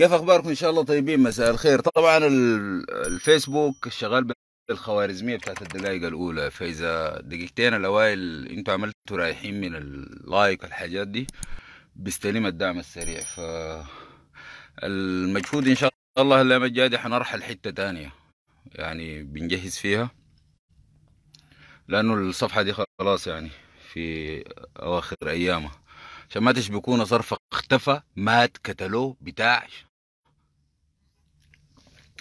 كيف اخباركم ان شاء الله طيبين مساء الخير طبعا الفيسبوك شغال بالخوارزميه بتاعت الدقائق الاولى فاذا دقيقتين الاوائل انتوا عملتوا رايحين من اللايك والحاجات دي بيستلم الدعم السريع ف المجهود ان شاء الله الايام الجايه دي حنرحل حته تانية يعني بنجهز فيها لانه الصفحه دي خلاص يعني في اواخر ايامها عشان ما تشبكونا صرف اختفى مات كتالوج بتاع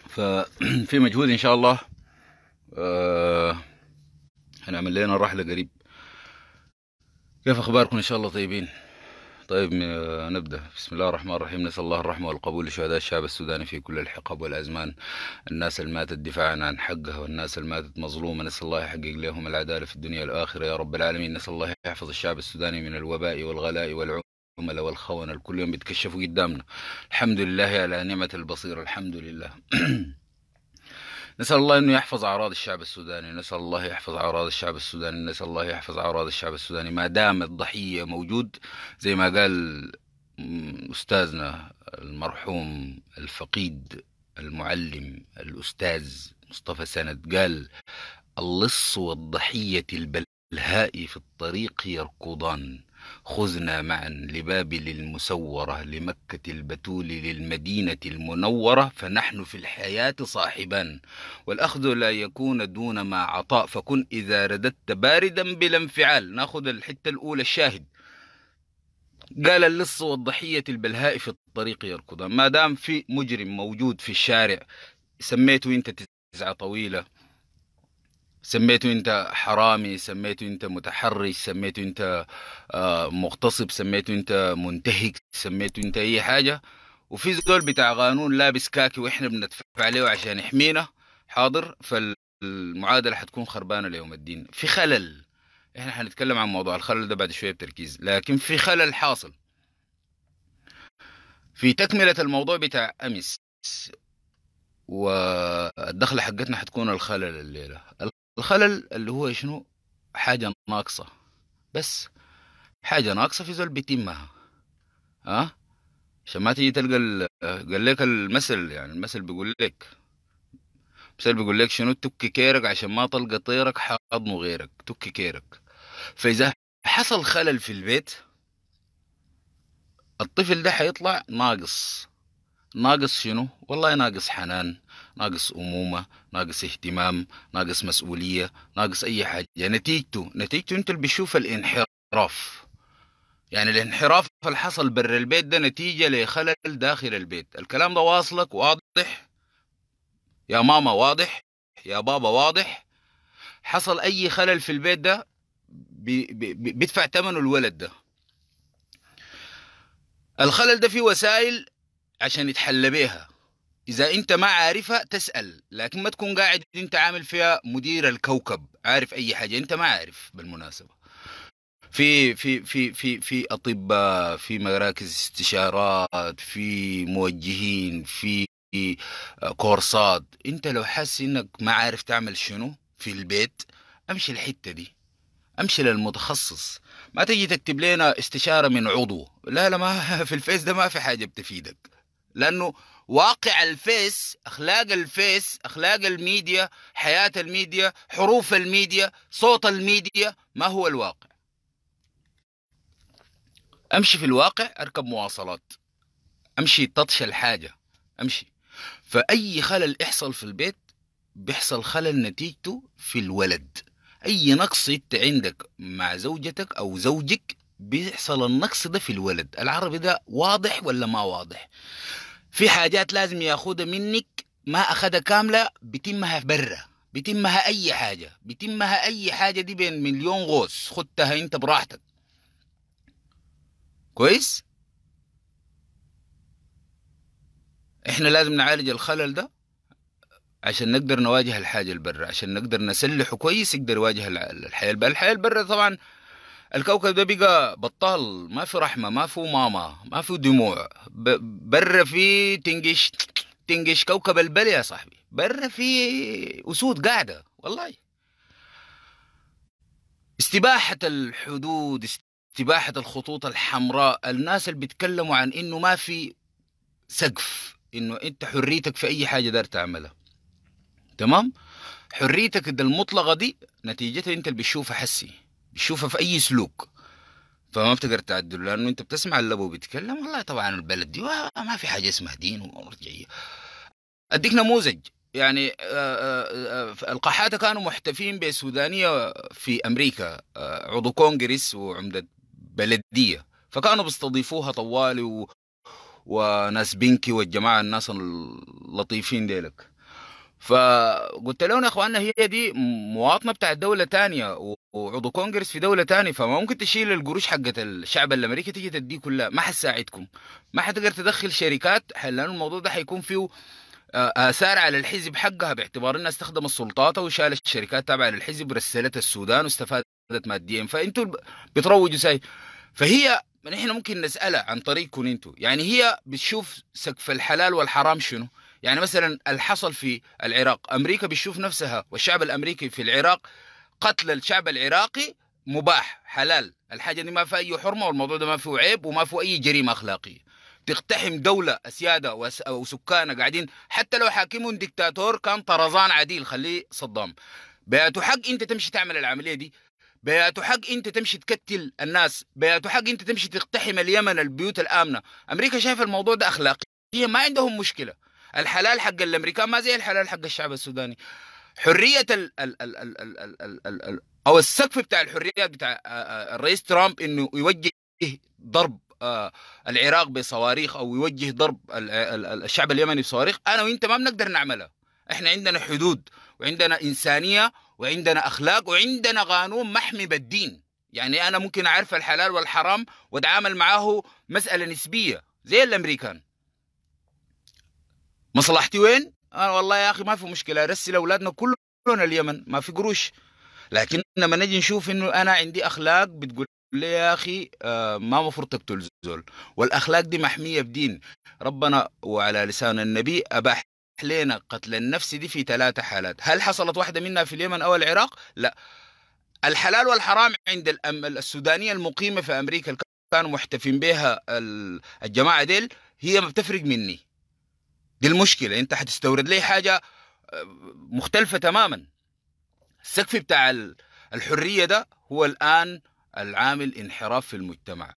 ففي مجهود ان شاء الله آه هنعمل لنا رحله قريب كيف اخباركم ان شاء الله طيبين طيب آه، نبدا بسم الله الرحمن الرحيم نسال الله الرحمه والقبول لشهداء الشعب السوداني في كل الحقب والازمان الناس اللي ماتت دفاعا عن حقها والناس اللي ماتت مظلومه نسال الله يحقق لهم العداله في الدنيا والاخره يا رب العالمين نسال الله يحفظ الشعب السوداني من الوباء والغلاء والعنف العملاء والخونة كل يوم بيتكشفوا قدامنا الحمد لله على نعمة البصيرة الحمد لله نسأل الله أنه يحفظ أعراض الشعب السوداني نسأل الله يحفظ أعراض الشعب السوداني نسأل الله يحفظ أعراض الشعب السوداني ما دام الضحية موجود زي ما قال أستاذنا المرحوم الفقيد المعلم الأستاذ مصطفى سند قال اللص والضحية البلهاء في الطريق يركضان خذنا معا لبابل المسورة لمكة البتول للمدينة المنورة فنحن في الحياة صاحبان والأخذ لا يكون دون ما عطاء فكن إذا رددت باردا بلا انفعال ناخذ الحتة الأولى الشاهد قال اللص والضحية البلهاء في الطريق يركضان ما دام في مجرم موجود في الشارع سميته أنت تسعة طويلة سميته انت حرامي سميته انت متحرش سميته انت آه، مغتصب سميته انت منتهك سميته انت اي حاجه وفي زول بتاع قانون لابس كاكي واحنا بندفع عليه عشان يحمينا حاضر فالمعادله حتكون خربانه ليوم الدين في خلل احنا حنتكلم عن موضوع الخلل ده بعد شويه بتركيز لكن في خلل حاصل في تكمله الموضوع بتاع امس والدخله حقتنا حتكون الخلل الليله الخلل اللي هو شنو حاجة ناقصة بس حاجة ناقصة في زول بيتمها ها عشان ما تيجي تلقى ال... قال لك المثل يعني المثل بيقول لك المثل بيقول لك شنو تكي كيرك عشان ما تلقى طيرك حضنه غيرك تكي كيرك فإذا حصل خلل في البيت الطفل ده حيطلع ناقص ناقص شنو والله ناقص حنان ناقص أمومة ناقص اهتمام ناقص مسؤولية ناقص أي حاجة يعني نتيجته نتيجته أنت اللي بتشوف الانحراف يعني الانحراف اللي حصل بر البيت ده نتيجة لخلل داخل البيت الكلام ده واصلك واضح يا ماما واضح يا بابا واضح حصل أي خلل في البيت ده بي بي بيدفع ثمنه الولد ده الخلل ده فيه وسائل عشان يتحلى بيها اذا انت ما عارفها تسال لكن ما تكون قاعد انت عامل فيها مدير الكوكب عارف اي حاجه انت ما عارف بالمناسبه في في في في في اطباء في مراكز استشارات في موجهين في آه، كورسات انت لو حاسس انك ما عارف تعمل شنو في البيت امشي الحته دي امشي للمتخصص ما تجي تكتب لنا استشاره من عضو لا لا ما في الفيس ده ما في حاجه بتفيدك لانه واقع الفيس اخلاق الفيس اخلاق الميديا حياه الميديا حروف الميديا صوت الميديا ما هو الواقع امشي في الواقع اركب مواصلات امشي تطش الحاجه امشي فاي خلل يحصل في البيت بيحصل خلل نتيجته في الولد اي نقص انت عندك مع زوجتك او زوجك بيحصل النقص ده في الولد العربي ده واضح ولا ما واضح في حاجات لازم ياخدها منك ما اخدها كامله بتمها برا بتمها اي حاجه بتمها اي حاجه دي بين مليون غوص خدتها انت براحتك كويس احنا لازم نعالج الخلل ده عشان نقدر نواجه الحاجه البرة عشان نقدر نسلحه كويس يقدر يواجه الحياه البرة الحياه البرة طبعا الكوكب ده بقى بطال ما في رحمة ما في ماما ما في دموع برا في تنقش تنقش كوكب البل يا صاحبي برا في أسود قاعدة والله استباحة الحدود استباحة الخطوط الحمراء الناس اللي بيتكلموا عن إنه ما في سقف إنه أنت حريتك في أي حاجة دار تعملها تمام حريتك المطلقة دي نتيجتها أنت اللي بتشوفها حسي شوفها في اي سلوك فما بتقدر تعدل لانه انت بتسمع اللبو بيتكلم والله طبعا البلد دي ما في حاجه اسمها دين ومرجعيه اديك نموذج يعني آه، آه، آه، القحاته كانوا محتفين بسودانيه في امريكا عضو كونغرس وعمده بلديه فكانوا بيستضيفوها طوالي و... وناس بنكي والجماعه الناس اللطيفين ديلك فقلت لهم يا اخوانا هي دي مواطنه بتاعت دوله تانية وعضو كونجرس في دوله تانية فما ممكن تشيل القروش حقت الشعب الامريكي تيجي تديه كلها ما حتساعدكم ما حتقدر تدخل شركات لان الموضوع ده حيكون فيه آه، اثار على الحزب حقها باعتبار انها استخدمت سلطاتها وشالت الشركات تابعه للحزب ورسلت السودان واستفادت ماديا فانتوا بتروجوا ساي فهي نحن ممكن نسالها عن طريقكم انتوا يعني هي بتشوف سقف الحلال والحرام شنو يعني مثلا اللي حصل في العراق امريكا بتشوف نفسها والشعب الامريكي في العراق قتل الشعب العراقي مباح حلال الحاجه دي ما فيها اي حرمه والموضوع ده ما فيه عيب وما فيه اي جريمه اخلاقيه تقتحم دولة أسيادة وسكانها قاعدين حتى لو حاكمهم ديكتاتور كان طرزان عديل خليه صدام بياتو حق أنت تمشي تعمل العملية دي بياتو حق أنت تمشي تقتل الناس بياتو حق أنت تمشي تقتحم اليمن البيوت الآمنة أمريكا شايفة الموضوع ده أخلاقي هي ما عندهم مشكلة الحلال حق الامريكان ما زي الحلال حق الشعب السوداني حريه ال ال ال ال ال ال ال ال او السقف بتاع الحريات بتاع الرئيس ترامب انه يوجه ضرب العراق بصواريخ او يوجه ضرب الشعب اليمني بصواريخ انا وانت ما بنقدر نعملها احنا عندنا حدود وعندنا انسانيه وعندنا اخلاق وعندنا قانون محمي بالدين يعني انا ممكن اعرف الحلال والحرام واتعامل معاه مساله نسبيه زي الامريكان مصلحتي وين؟ أنا آه، والله يا أخي ما في مشكلة أرسل أولادنا كلهم اليمن ما في قروش لكن لما نجي نشوف إنه أنا عندي أخلاق بتقول لي يا أخي آه، ما مفروض تقتل زول والأخلاق دي محمية بدين ربنا وعلى لسان النبي أباح لنا قتل النفس دي في ثلاثة حالات هل حصلت واحدة منها في اليمن أو العراق؟ لا الحلال والحرام عند السودانية المقيمة في أمريكا كانوا محتفين بها الجماعة ديل هي ما بتفرق مني دي المشكله انت حتستورد لي حاجه آه، مختلفه تماما السقف بتاع الحريه ده هو الان العامل انحراف في المجتمع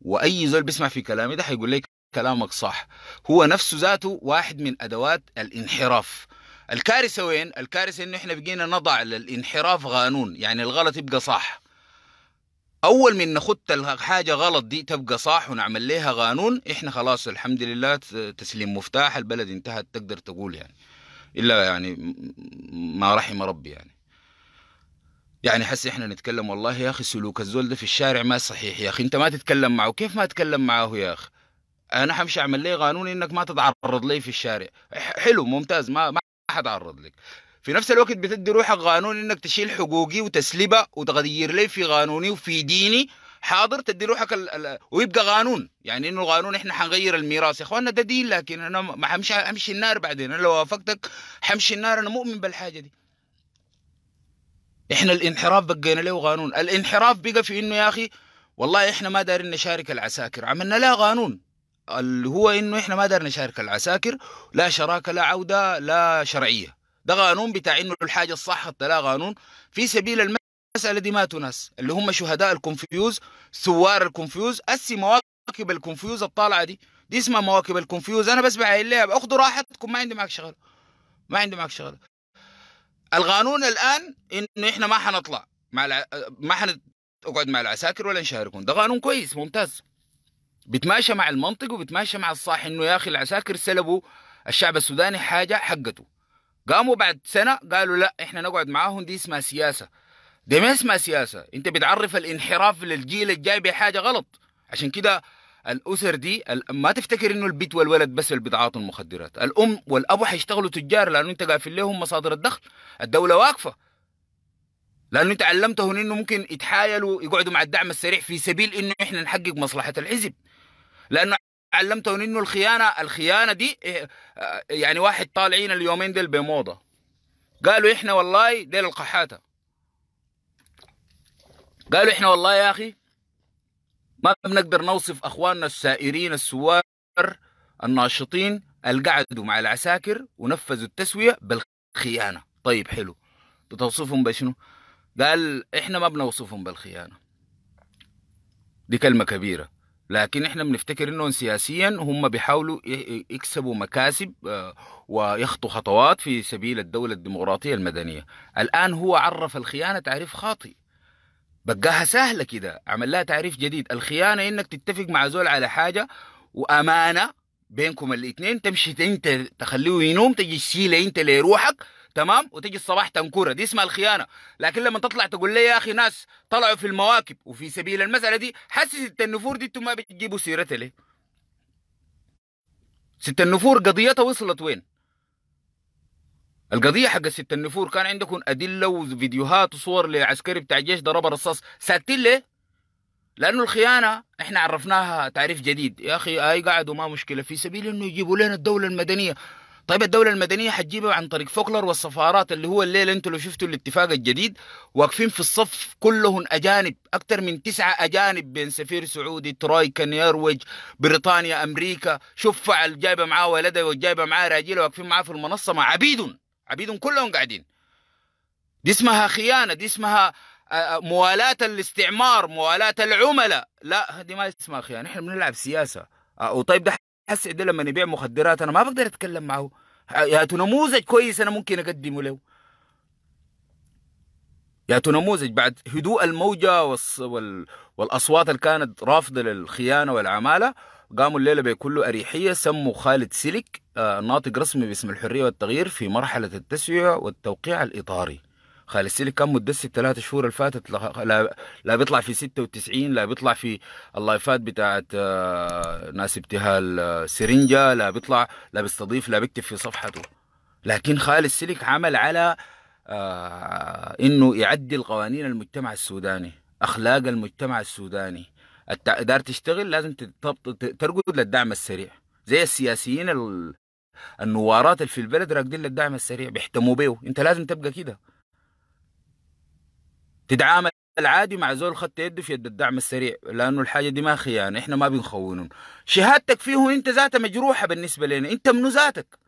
واي زول بيسمع في كلامي ده حيقول لك كلامك صح هو نفسه ذاته واحد من ادوات الانحراف الكارثه وين الكارثه انه احنا بقينا نضع للانحراف قانون يعني الغلط يبقى صح اول من نخط الحاجه غلط دي تبقى صح ونعمل لها قانون احنا خلاص الحمد لله تسليم مفتاح البلد انتهت تقدر تقول يعني الا يعني ما رحم ربي يعني يعني حس احنا نتكلم والله يا اخي سلوك الزول ده في الشارع ما صحيح يا اخي انت ما تتكلم معه كيف ما اتكلم معه يا اخي انا همشي اعمل لي قانون انك ما تتعرض لي في الشارع حلو ممتاز ما ما حتعرض لك في نفس الوقت بتدي روحك قانون انك تشيل حقوقي وتسلبها وتغير لي في قانوني وفي ديني حاضر تدي روحك ال... ال... ويبقى قانون يعني انه القانون احنا حنغير الميراث يا اخوانا ده دين لكن انا ما حمشي امشي النار بعدين انا لو وافقتك حمشي النار انا مؤمن بالحاجه دي احنا الانحراف بقينا له قانون الانحراف بقى في انه يا اخي والله احنا ما دارين نشارك العساكر عملنا لها قانون اللي هو انه احنا ما دارين نشارك العساكر لا شراكه لا عوده لا شرعيه ده قانون بتاع انه الحاجه الصح لا قانون في سبيل المساله دي ماتوا ناس اللي هم شهداء الكونفيوز ثوار الكونفيوز اسي مواكب الكونفيوز الطالعه دي دي اسمها مواكب الكونفيوز انا بس بعين لها اخذوا راحتكم ما عندي معك شغل ما عندي معك شغل القانون الان انه احنا ما حنطلع مع الع... ما حنقعد مع العساكر ولا نشاركهم ده قانون كويس ممتاز بتماشى مع المنطق وبتماشى مع الصح انه يا اخي العساكر سلبوا الشعب السوداني حاجه حقته قاموا بعد سنه قالوا لا احنا نقعد معاهم دي اسمها سياسه دي ما اسمها سياسه انت بتعرف الانحراف للجيل الجاي بحاجه غلط عشان كده الاسر دي ما تفتكر انه البيت والولد بس اللي بيتعاطوا المخدرات الام والابو حيشتغلوا تجار لانه انت قافل لهم مصادر الدخل الدوله واقفه لانه انت علمتهم انه ممكن يتحايلوا يقعدوا مع الدعم السريع في سبيل انه احنا نحقق مصلحه الحزب لانه علمتهم انه الخيانه الخيانه دي إيه، آه، يعني واحد طالعين اليومين ديل بموضه قالوا احنا والله ديل القحاته قالوا احنا والله يا اخي ما بنقدر نوصف اخواننا السائرين السوار الناشطين القعدوا مع العساكر ونفذوا التسويه بالخيانه طيب حلو بتوصفهم بشنو قال احنا ما بنوصفهم بالخيانه دي كلمه كبيره لكن احنا بنفتكر انهم سياسيا هم بيحاولوا يكسبوا مكاسب آه، ويخطوا خطوات في سبيل الدولة الديمقراطية المدنية الآن هو عرف الخيانة تعريف خاطئ بقاها سهلة كده عمل لها تعريف جديد الخيانة انك تتفق مع زول على حاجة وأمانة بينكم الاثنين تمشي انت تخليه ينوم تجي تشيله انت لروحك تمام وتيجي الصباح تنكوره دي اسمها الخيانه لكن لما تطلع تقول لي يا اخي ناس طلعوا في المواكب وفي سبيل المساله دي حسس ست النفور دي انتم ما بتجيبوا سيرتها ليه ست النفور قضيتها وصلت وين القضية حق ست النفور كان عندكم أدلة وفيديوهات وصور لعسكري بتاع الجيش ضرب الرصاص ساكتين ليه؟ لأنه الخيانة احنا عرفناها تعريف جديد يا أخي أي قاعد وما مشكلة في سبيل أنه يجيبوا لنا الدولة المدنية طيب الدوله المدنيه هتجيبها عن طريق فوكلر والسفارات اللي هو الليله انتوا لو شفتوا الاتفاق الجديد واقفين في الصف كلهم اجانب اكثر من تسعه اجانب بين سفير سعودي ترويكا نيرويج بريطانيا امريكا شوف فعل جايبه معاه ولده وجايبه معاه راجله واقفين معاه في المنصه مع عبيدهم عبيدهم كلهم قاعدين دي اسمها خيانه دي اسمها آه، آه، موالاة الاستعمار موالاة العملاء لا دي ما اسمها خيانة نحن بنلعب سياسة آه، وطيب ده هسه ده لما يبيع مخدرات انا ما بقدر اتكلم معه ياتوا نموذج كويس انا ممكن اقدمه له ياتوا نموذج بعد هدوء الموجه والص... وال... والاصوات اللي كانت رافضه للخيانه والعماله قاموا الليله بكل اريحيه سموا خالد سلك آه، ناطق رسمي باسم الحريه والتغيير في مرحله التسويه والتوقيع الاطاري خالد سيلي كان مدس الثلاث شهور اللي فاتت لا, لا بيطلع في 96 لا بيطلع في اللايفات بتاعت آه، ناس ابتهال آه، سرنجة لا بيطلع لا بيستضيف لا بيكتب في صفحته لكن خالد سيلك عمل على آه، انه يعدل قوانين المجتمع السوداني اخلاق المجتمع السوداني دار تشتغل لازم ترقد للدعم السريع زي السياسيين النوارات اللي في البلد راقدين للدعم السريع بيحتموا بيه انت لازم تبقى كده تتعامل العادي مع زول خدت يده في يد الدعم السريع لانه الحاجه دي ما خيانه احنا ما بنخونهم شهادتك فيه انت ذاتها مجروحه بالنسبه لنا انت منو ذاتك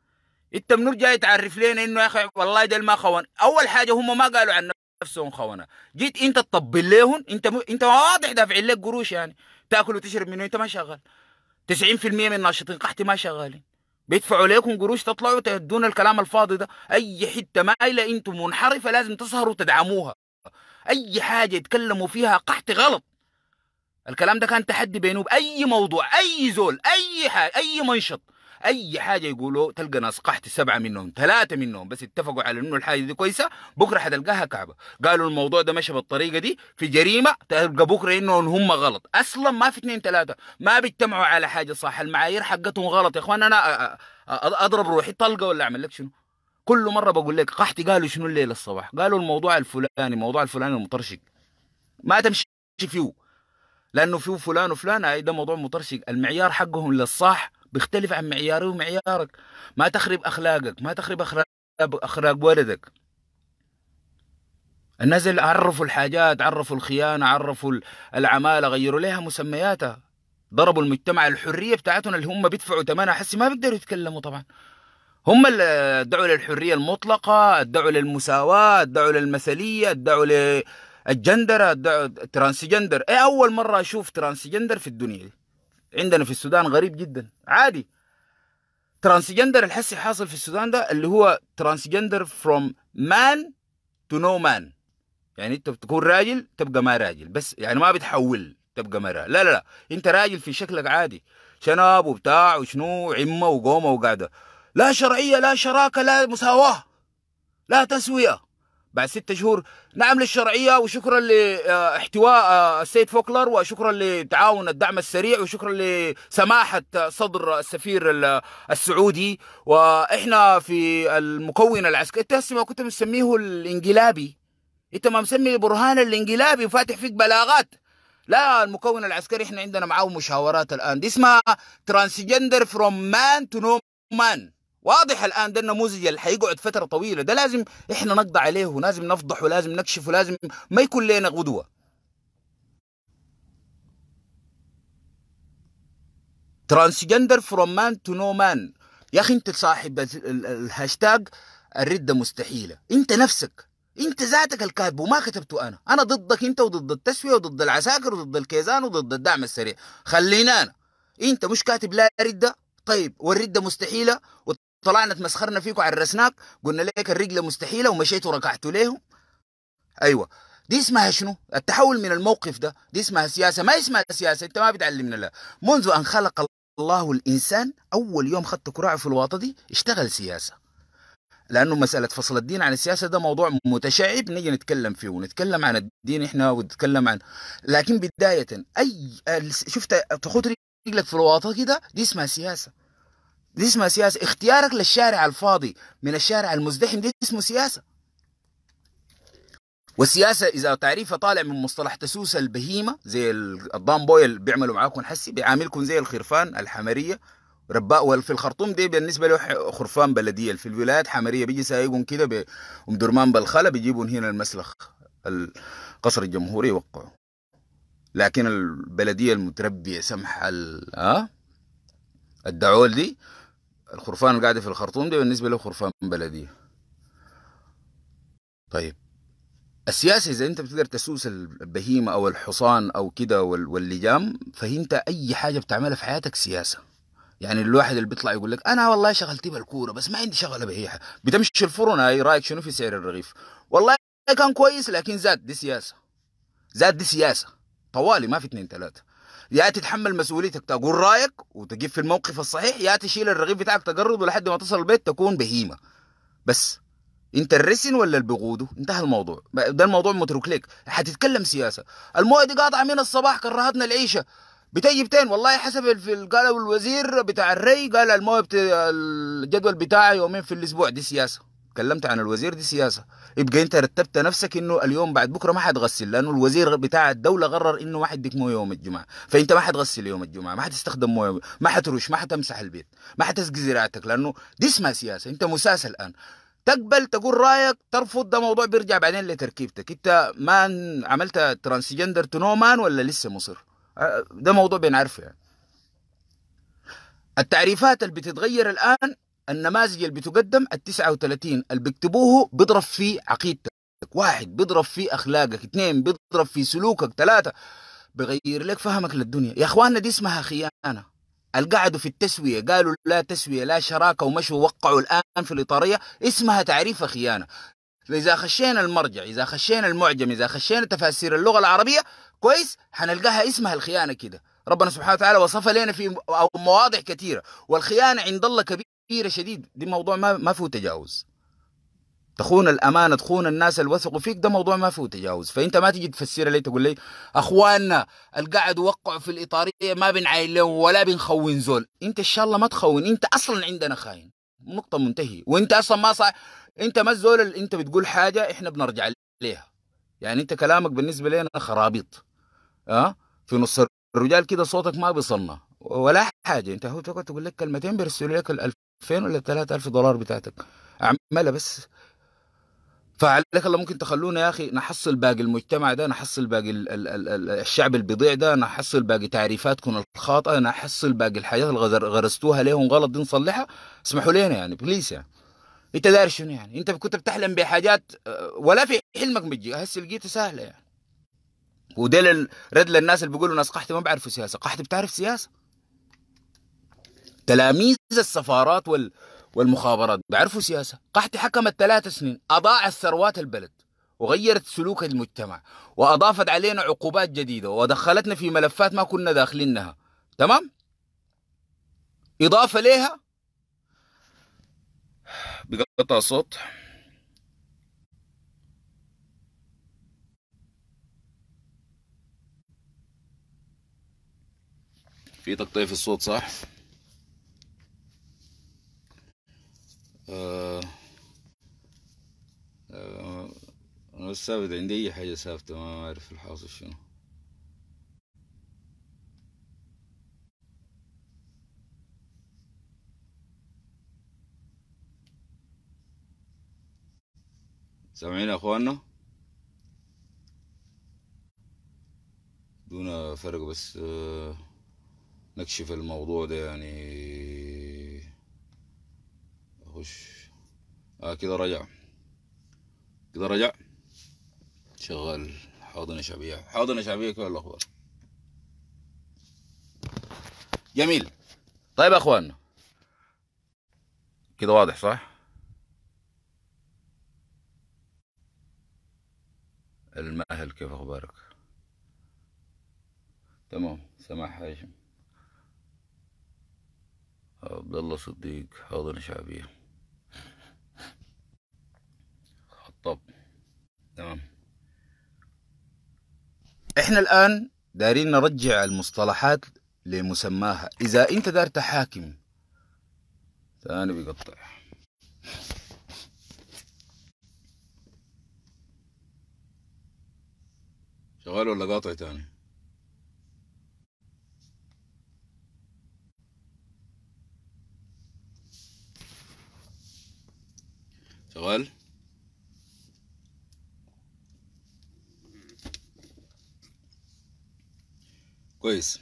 انت منو جاي تعرف لنا انه يا اخي والله ده ما خون اول حاجه هم ما قالوا عن نفسهم خونه جيت انت تطبل لهم انت م... انت واضح دافعين لك قروش يعني تاكل وتشرب منه انت ما شغال 90% من ناشطين قحتي ما شغالين بيدفعوا لكم قروش تطلعوا تهدون الكلام الفاضي ده اي حته ما الا انتم منحرفه لازم تسهروا وتدعموها اي حاجه يتكلموا فيها قحط غلط الكلام ده كان تحدي بينه باي موضوع اي زول اي حاجه اي منشط اي حاجه يقولوا تلقى ناس قحط سبعه منهم ثلاثه منهم بس اتفقوا على انه الحاجه دي كويسه بكره حتلقاها كعبه قالوا الموضوع ده مشى بالطريقه دي في جريمه تلقى بكره انهم هم غلط اصلا ما في اثنين ثلاثه ما بيجتمعوا على حاجه صح المعايير حقتهم غلط يا اخوان انا اضرب روحي طلقه ولا اعمل لك شنو كل مره بقول لك قحطي قالوا شنو الليل الصباح قالوا الموضوع الفلاني موضوع الفلاني المطرشق ما تمشي فيه لانه فيه فلان وفلان اي ده موضوع مطرشق المعيار حقهم للصح بيختلف عن معياري ومعيارك ما تخرب اخلاقك ما تخرب اخلاق اخلاق ولدك الناس اللي عرفوا الحاجات عرفوا الخيانه عرفوا العماله غيروا لها مسمياتها ضربوا المجتمع الحريه بتاعتهم اللي هم بيدفعوا ثمنها حسي ما بيقدروا يتكلموا طبعا هم دعوا للحريه المطلقه دعوا للمساواه دعوا للمثليه دعوا للجندر دعوا ترانسجندر ايه اول مره اشوف ترانسجندر في الدنيا دي عندنا في السودان غريب جدا عادي ترانسجندر الحسي حاصل في السودان ده اللي هو ترانسجندر فروم مان تو نو مان يعني انت بتكون راجل تبقى ما راجل بس يعني ما بتحول تبقى ما راجل لا لا لا انت راجل في شكلك عادي شنب وبتاع وشنو عمه وقومه وقاعده لا شرعية لا شراكة لا مساواة لا تسوية بعد ستة شهور نعم للشرعية وشكرا لاحتواء السيد فوكلر وشكرا لتعاون الدعم السريع وشكرا لسماحة صدر السفير السعودي وإحنا في المكون العسكري أنت ما كنت مسميه الإنقلابي أنت ما مسمي برهان الإنقلابي وفاتح فيك بلاغات لا المكون العسكري احنا عندنا معاه مشاورات الآن دي اسمها ترانسجندر فروم مان تو نو مان واضح الان ده النموذج اللي حيقعد فتره طويله ده لازم احنا نقضي عليه ولازم نفضحه ولازم نكشفه ولازم ما يكون لنا غدوه ترانسجندر فروم مان تو نو مان يا اخي انت صاحب الهاشتاج الرده مستحيله انت نفسك انت ذاتك الكاتب وما كتبته انا انا ضدك انت وضد التسويه وضد العساكر وضد الكيزان وضد الدعم السريع خلينا انا انت مش كاتب لا رده طيب والرده مستحيله طلعنا اتمسخرنا فيك وعرسناك قلنا لك الرجل مستحيله ومشيت وركعت له ايوه دي اسمها شنو؟ التحول من الموقف ده دي اسمها سياسه ما اسمها سياسه انت ما بتعلمنا لا منذ ان خلق الله الانسان اول يوم خدت كراعه في الواطه دي اشتغل سياسه لانه مساله فصل الدين عن السياسه ده موضوع متشعب نيجي نتكلم فيه ونتكلم عن الدين احنا ونتكلم عن لكن بدايه اي شفت تخوت رجلك في الواطه كده دي اسمها سياسه دي اسمها سياسة اختيارك للشارع الفاضي من الشارع المزدحم دي اسمه سياسة والسياسة إذا تعريفها طالع من مصطلح تسوس البهيمة زي الضام بوي اللي بيعملوا معاكم حسي بيعاملكم زي الخرفان الحمرية رباء وفي الخرطوم دي بالنسبة له خرفان بلدية في الولايات حمرية بيجي سايقهم كده أم درمان بالخلا بيجيبهم هنا المسلخ القصر الجمهوري يوقعوا لكن البلدية المتربية سمح ال... ها آه؟ الدعول دي الخرفان القاعدة في الخرطوم ده بالنسبة له خرفان بلدية طيب السياسة إذا أنت بتقدر تسوس البهيمة أو الحصان أو كده واللجام فأنت أي حاجة بتعملها في حياتك سياسة يعني الواحد اللي بيطلع يقول لك انا والله شغلتي بالكوره بس ما عندي شغله بهي بتمشي الفرن هاي رايك شنو في سعر الرغيف والله كان كويس لكن زاد دي سياسه زاد دي سياسه طوالي ما في اثنين ثلاثه يا تتحمل مسؤوليتك تقول رايك وتجيب في الموقف الصحيح يا تشيل الرغيف بتاعك تجرد ولحد ما تصل البيت تكون بهيمه بس انت الرسن ولا البقوده انتهى الموضوع ده الموضوع متروك لك هتتكلم سياسه المويه دي قاطعه من الصباح كرهتنا العيشه بتجي بتين والله حسب في قالوا الوزير بتاع الري قال المويه بت... الجدول بتاعي يومين في الاسبوع دي سياسه اتكلمت عن الوزير دي سياسه يبقى انت رتبت نفسك انه اليوم بعد بكره ما حتغسل لانه الوزير بتاع الدوله قرر انه ما حيديك مويه يوم الجمعه فانت ما حتغسل يوم الجمعه ما حتستخدم مويه ما حترش ما حتمسح البيت ما حتسقي زراعتك لانه دي اسمها سياسه انت مساس الان تقبل تقول رايك ترفض ده موضوع بيرجع بعدين لتركيبتك انت ما عملت ترانسجندر تنومان ولا لسه مصر آه، ده موضوع بنعرفه يعني التعريفات اللي بتتغير الان النماذج اللي بتقدم ال 39 اللي بيكتبوه بيضرب في عقيدتك واحد بيضرب في اخلاقك اثنين بيضرب في سلوكك ثلاثه بغير لك فهمك للدنيا يا اخواننا دي اسمها خيانه القعدوا في التسوية قالوا لا تسوية لا شراكة ومشوا وقعوا الآن في الإطارية اسمها تعريف خيانة إذا خشينا المرجع إذا خشينا المعجم إذا خشينا تفاسير اللغة العربية كويس حنلقاها اسمها الخيانة كده ربنا سبحانه وتعالى وصف لنا في مواضع كثيرة والخيانة عند الله كبيرة كبيرة شديد دي موضوع ما, ما فيه تجاوز تخون الأمانة تخون الناس اللي وثقوا فيك ده موضوع ما فيه تجاوز فأنت ما تجي تفسر لي تقول لي أخواننا القاعد وقعوا في الإطارية ما بنعاين لهم ولا بنخون زول أنت إن شاء الله ما تخون أنت أصلا عندنا خاين نقطة منتهية وأنت أصلا ما صح أنت ما الزول اللي أنت بتقول حاجة إحنا بنرجع ليها يعني أنت كلامك بالنسبة لنا خرابيط أه؟ في نص الرجال كده صوتك ما بيصلنا ولا حاجة أنت هو تقول لك كلمتين بيرسلوا لك الألف 2000 ولا 3000 دولار بتاعتك اعملها بس فعليك الله ممكن تخلونا يا اخي نحصل باقي المجتمع ده نحصل باقي ال ال ال الشعب البضيع ده نحصل باقي تعريفاتكم الخاطئه نحصل باقي الحاجات اللي غرستوها ليهم غلط دي نصلحها اسمحوا لنا يعني بليز يعني انت داري شنو يعني انت كنت بتحلم بحاجات آه، ولا في حلمك بتجي هسه لقيته سهله يعني وديل رد للناس اللي بيقولوا ناس قحتي ما بيعرفوا سياسه قحتي بتعرف سياسه تلاميذ السفارات وال والمخابرات بيعرفوا سياسة قحطي حكمت ثلاث سنين أضاعت ثروات البلد وغيرت سلوك المجتمع وأضافت علينا عقوبات جديدة ودخلتنا في ملفات ما كنا داخلينها تمام؟ إضافة لها بقطع صوت في تقطيع في الصوت صح؟ أنا أه، أه، أه، السابد عندي أي حاجة ثابتة ما أعرف الحاصل شنو سامعين أخواننا دون فرق بس نكشف الموضوع ده يعني خش آه كده رجع كده رجع شغال حاضنة شعبية حاضنة شعبية كل الأخبار جميل طيب يا أخوان كده واضح صح المأهل كيف أخبارك تمام سماح هاشم عبد الله صديق حاضنة شعبية الطب تمام احنا الان دارين نرجع المصطلحات لمسماها اذا انت دار تحاكم ثاني بيقطع شغال ولا قاطع تاني شغال Pues.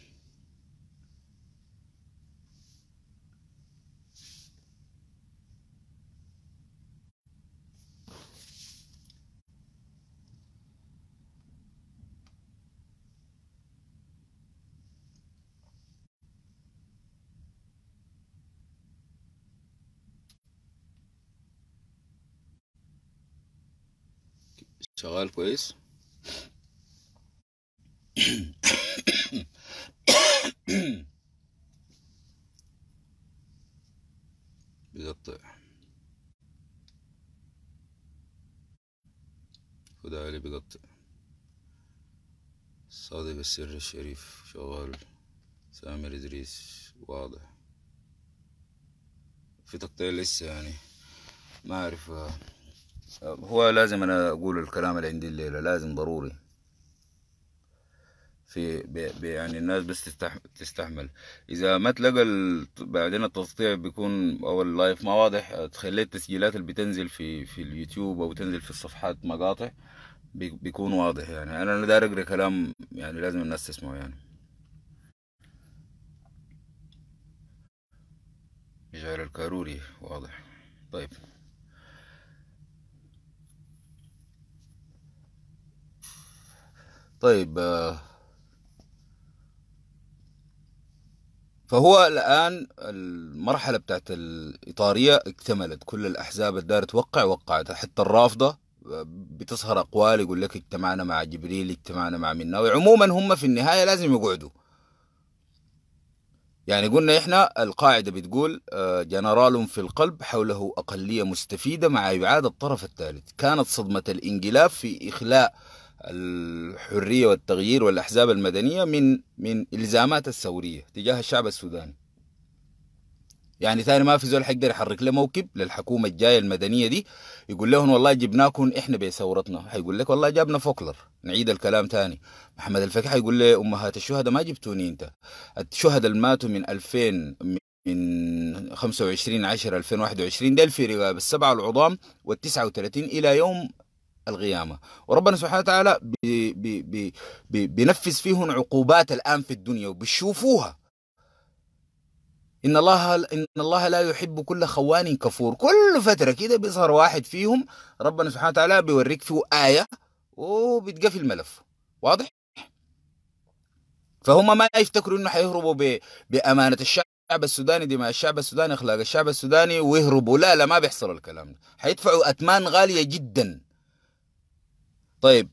Chaval, pues. بيقطع وده اللي بيقطع صادق السر الشريف شغال سامر إدريس واضح في تقطيع لسه يعني ما أعرف آه، هو لازم أنا أقول الكلام اللي عندي الليلة لازم ضروري في يعني الناس بس تستحمل اذا ما اتلقى بعدين التسطيع بيكون او اللايف ما واضح تخلي التسجيلات اللي بتنزل في في اليوتيوب او تنزل في الصفحات مقاطع بيكون واضح يعني انا داير اقرا كلام يعني لازم الناس تسمعه يعني جعل الكاروري واضح طيب طيب آه فهو الان المرحله بتاعت الإطارية اكتملت كل الاحزاب الدار توقع وقعت حتى الرافضه بتظهر اقوال يقول لك اجتمعنا مع جبريل اجتمعنا مع مناوي عموما هم في النهايه لازم يقعدوا يعني قلنا احنا القاعده بتقول آه، جنرال في القلب حوله اقليه مستفيده مع ابعاد الطرف الثالث كانت صدمه الانقلاب في اخلاء الحرية والتغيير والأحزاب المدنية من من إلزامات الثورية تجاه الشعب السوداني يعني ثاني ما في زول حيقدر يحرك له موكب للحكومة الجاية المدنية دي يقول لهم والله جبناكم احنا بثورتنا حيقول لك والله جابنا فوكلر نعيد الكلام ثاني محمد الفكي حيقول لي امهات الشهداء ما جبتوني انت الشهداء اللي ماتوا من 2000 من 25 10 2021 ديل في رقاب السبعة العظام وال39 الى يوم القيامة وربنا سبحانه وتعالى بينفذ فيهم عقوبات الآن في الدنيا وبيشوفوها إن الله إن الله لا يحب كل خوان كفور كل فترة كده بيظهر واحد فيهم ربنا سبحانه وتعالى بيوريك فيه آية وبتقفل الملف واضح؟ فهم ما يفتكروا انه حيهربوا بامانه الشعب السوداني دماء الشعب السوداني اخلاق الشعب السوداني ويهربوا لا لا ما بيحصل الكلام ده حيدفعوا اثمان غاليه جدا طيب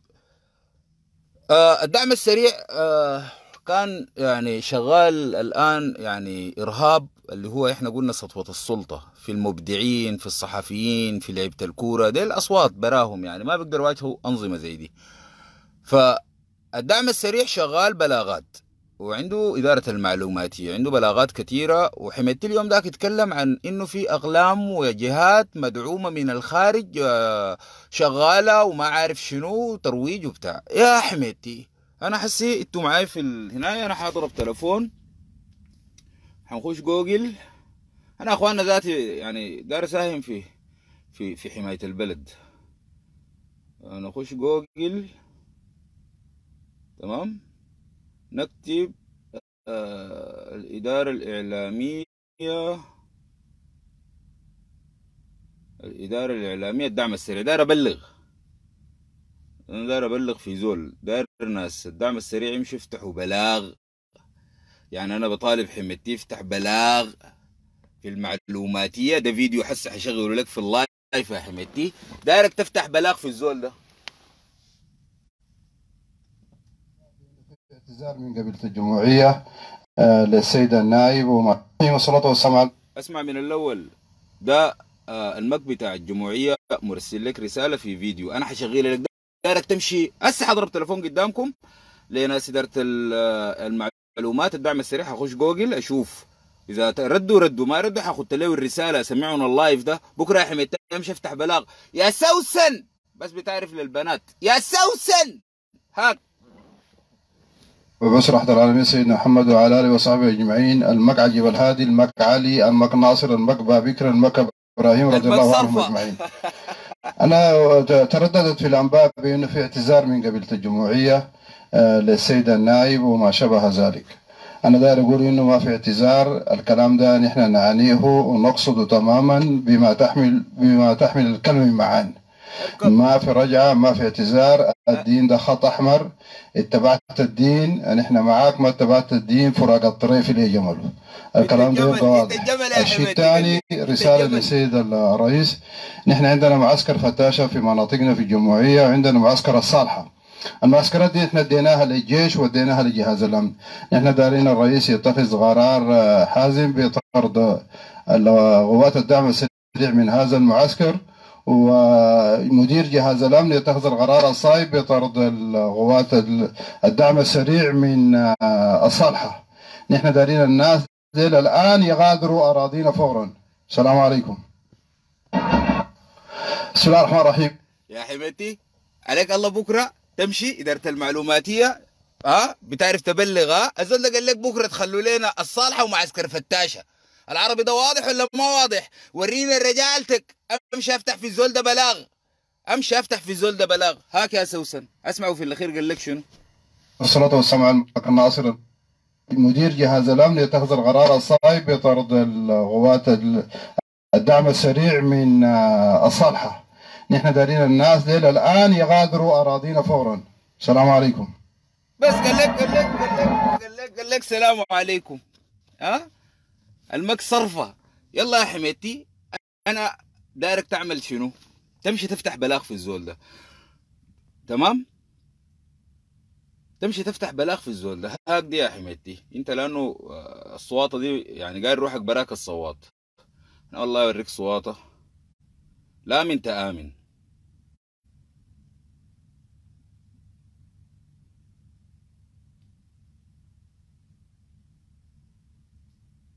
آه الدعم السريع آه كان يعني شغال الان يعني ارهاب اللي هو احنا قلنا سطوه السلطه في المبدعين في الصحفيين في لعبة الكوره دي الاصوات براهم يعني ما بيقدروا يواجهوا انظمه زي دي فالدعم السريع شغال بلاغات وعنده إدارة المعلومات عنده بلاغات كثيرة وحميدتي اليوم ذاك يتكلم عن إنه في أقلام وجهات مدعومة من الخارج آه، شغالة وما عارف شنو ترويج وبتاع يا حميدتي أنا حسي أنتوا معاي في هنايا أنا حاضر بتلفون حنخش جوجل أنا أخواننا ذاتي يعني دار ساهم في في في حماية البلد نخش جوجل تمام نكتب آه، الإدارة الإعلامية الإدارة الإعلامية الدعم السريع داير أبلغ أنا داير أبلغ في زول داير ناس الدعم السريع يمشي يفتحوا بلاغ يعني أنا بطالب حمتي يفتح بلاغ في المعلوماتية ده فيديو حس حشغله لك في اللايف يا حمتي دارك تفتح بلاغ في الزول ده اعتذار من قبيلة الجمهورية آه، للسيد النائب وما والصلاة والسلام اسمع من الأول ده آه، المك بتاع الجمهورية مرسل لك رسالة في فيديو أنا حشغل لك دارك تمشي هسه حضرب تليفون قدامكم لناس إدارة المعلومات الدعم السريع حخش جوجل أشوف إذا ردوا ردوا ما ردوا حاخد له الرسالة سمعونا اللايف ده بكرة يا حميد أمشي أفتح بلاغ يا سوسن بس بتعرف للبنات يا سوسن هات وبشر أحد العالمين سيدنا محمد وعلى آله وصحبه أجمعين المكعجب الهادي المكعلي المكناصر المقبى بكر المكب إبراهيم رضي الله عنهم أجمعين أنا ترددت في الأنباء بأنه في اعتذار من قبيلة الجمهورية آه، للسيد النائب وما شابه ذلك أنا داير أقول إنه ما في اعتذار الكلام ده نحن نعانيه ونقصده تماما بما تحمل بما تحمل الكلمة معاني ما في رجعة ما في اعتذار الدين ده خط أحمر اتبعت الدين نحن معاك ما اتبعت الدين فراق الطريف اللي جمله الكلام ده واضح الشيء الثاني رسالة للسيد الرئيس نحن عندنا معسكر فتاشة في مناطقنا في الجمهورية وعندنا معسكر الصالحة المعسكرات دي احنا اديناها للجيش واديناها لجهاز الامن نحن دارين الرئيس يتخذ قرار حازم بطرد قوات الدعم السريع من هذا المعسكر ومدير جهاز الامن يتخذ القرار الصائب بطرد القوات الدعم السريع من آه، الصالحه نحن دارين الناس ديل الان يغادروا اراضينا فورا السلام عليكم بسم الله الرحمن الرحيم يا حبيبتي عليك الله بكره تمشي اداره المعلوماتيه ها آه، بتعرف تبلغ ها آه، الزول قال لك بكره تخلوا لنا الصالحه ومعسكر فتاشه العربي ده واضح ولا ما واضح ورينا رجالتك امشي افتح في الزول ده بلاغ امشي افتح في الزول ده بلاغ هاك يا سوسن اسمعوا في الاخير قال لك شنو الصلاة والسلام على الملك الناصر مدير جهاز الامن يتخذ القرار الصائب بطرد القوات الدعم السريع من آه، الصالحة نحن دارين الناس ديل الان يغادروا اراضينا فورا السلام عليكم بس قال لك قال لك قال لك قال لك, قال لك السلام عليكم ها أه؟ المك صرفة يلا يا حميتي انا دايرك تعمل شنو تمشي تفتح بلاغ في الزول ده تمام تمشي تفتح بلاغ في الزول ده هاك دي يا حميتي انت لانه آه، الصواطه دي يعني قايل روحك براك الصواط انا والله اوريك صواطه لا من تآمن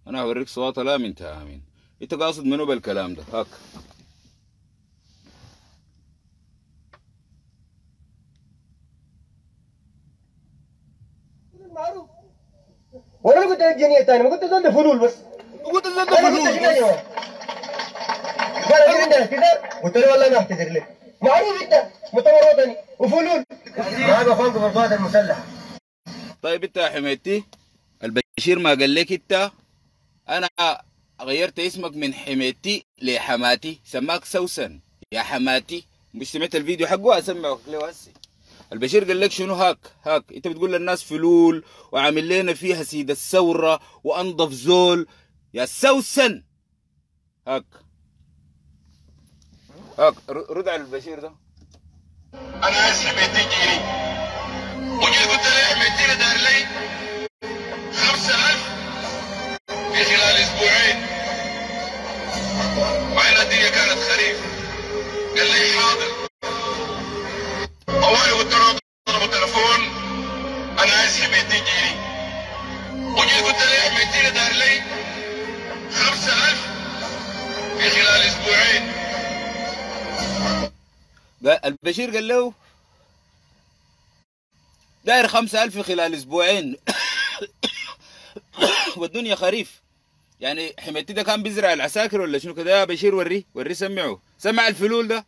انا هوريك صوتها لا من تامين انت قاصد منو بالكلام ده هاك ولا قلت لك جنيه ثاني ما قلت زول ده فلول بس قلت زول ده فلول قال انا عندي اعتذار قلت له والله ما اعتذر لك معروف انت مؤتمر وطني وفلول ما بخونك في القوات المسلحه طيب انت يا حميدتي البشير ما قال لك انت أنا غيرت اسمك من حميتي لحماتي سماك سوسن يا حماتي مش سمعت الفيديو حقه أسمعك ليه هسي البشير قال لك شنو هاك هاك انت بتقول للناس فلول وعامل لنا فيها سيد الثوره وانضف زول يا سوسن هاك هاك رد على البشير ده انا اسف جيري وجيت قلت لها احمد دير دار لي 5000 في خلال اسبوعين وعيلتي كانت خريف قال لي حاضر طوالي قلت له اضرب التليفون انا عايز حميتين جيني وجيت قلت له حميتين دار لي 5000 في خلال اسبوعين البشير قال له داير 5000 في خلال اسبوعين والدنيا خريف يعني حميتي ده كان بيزرع العساكر ولا شنو كده بشير وري وري سمعه سمع الفلول ده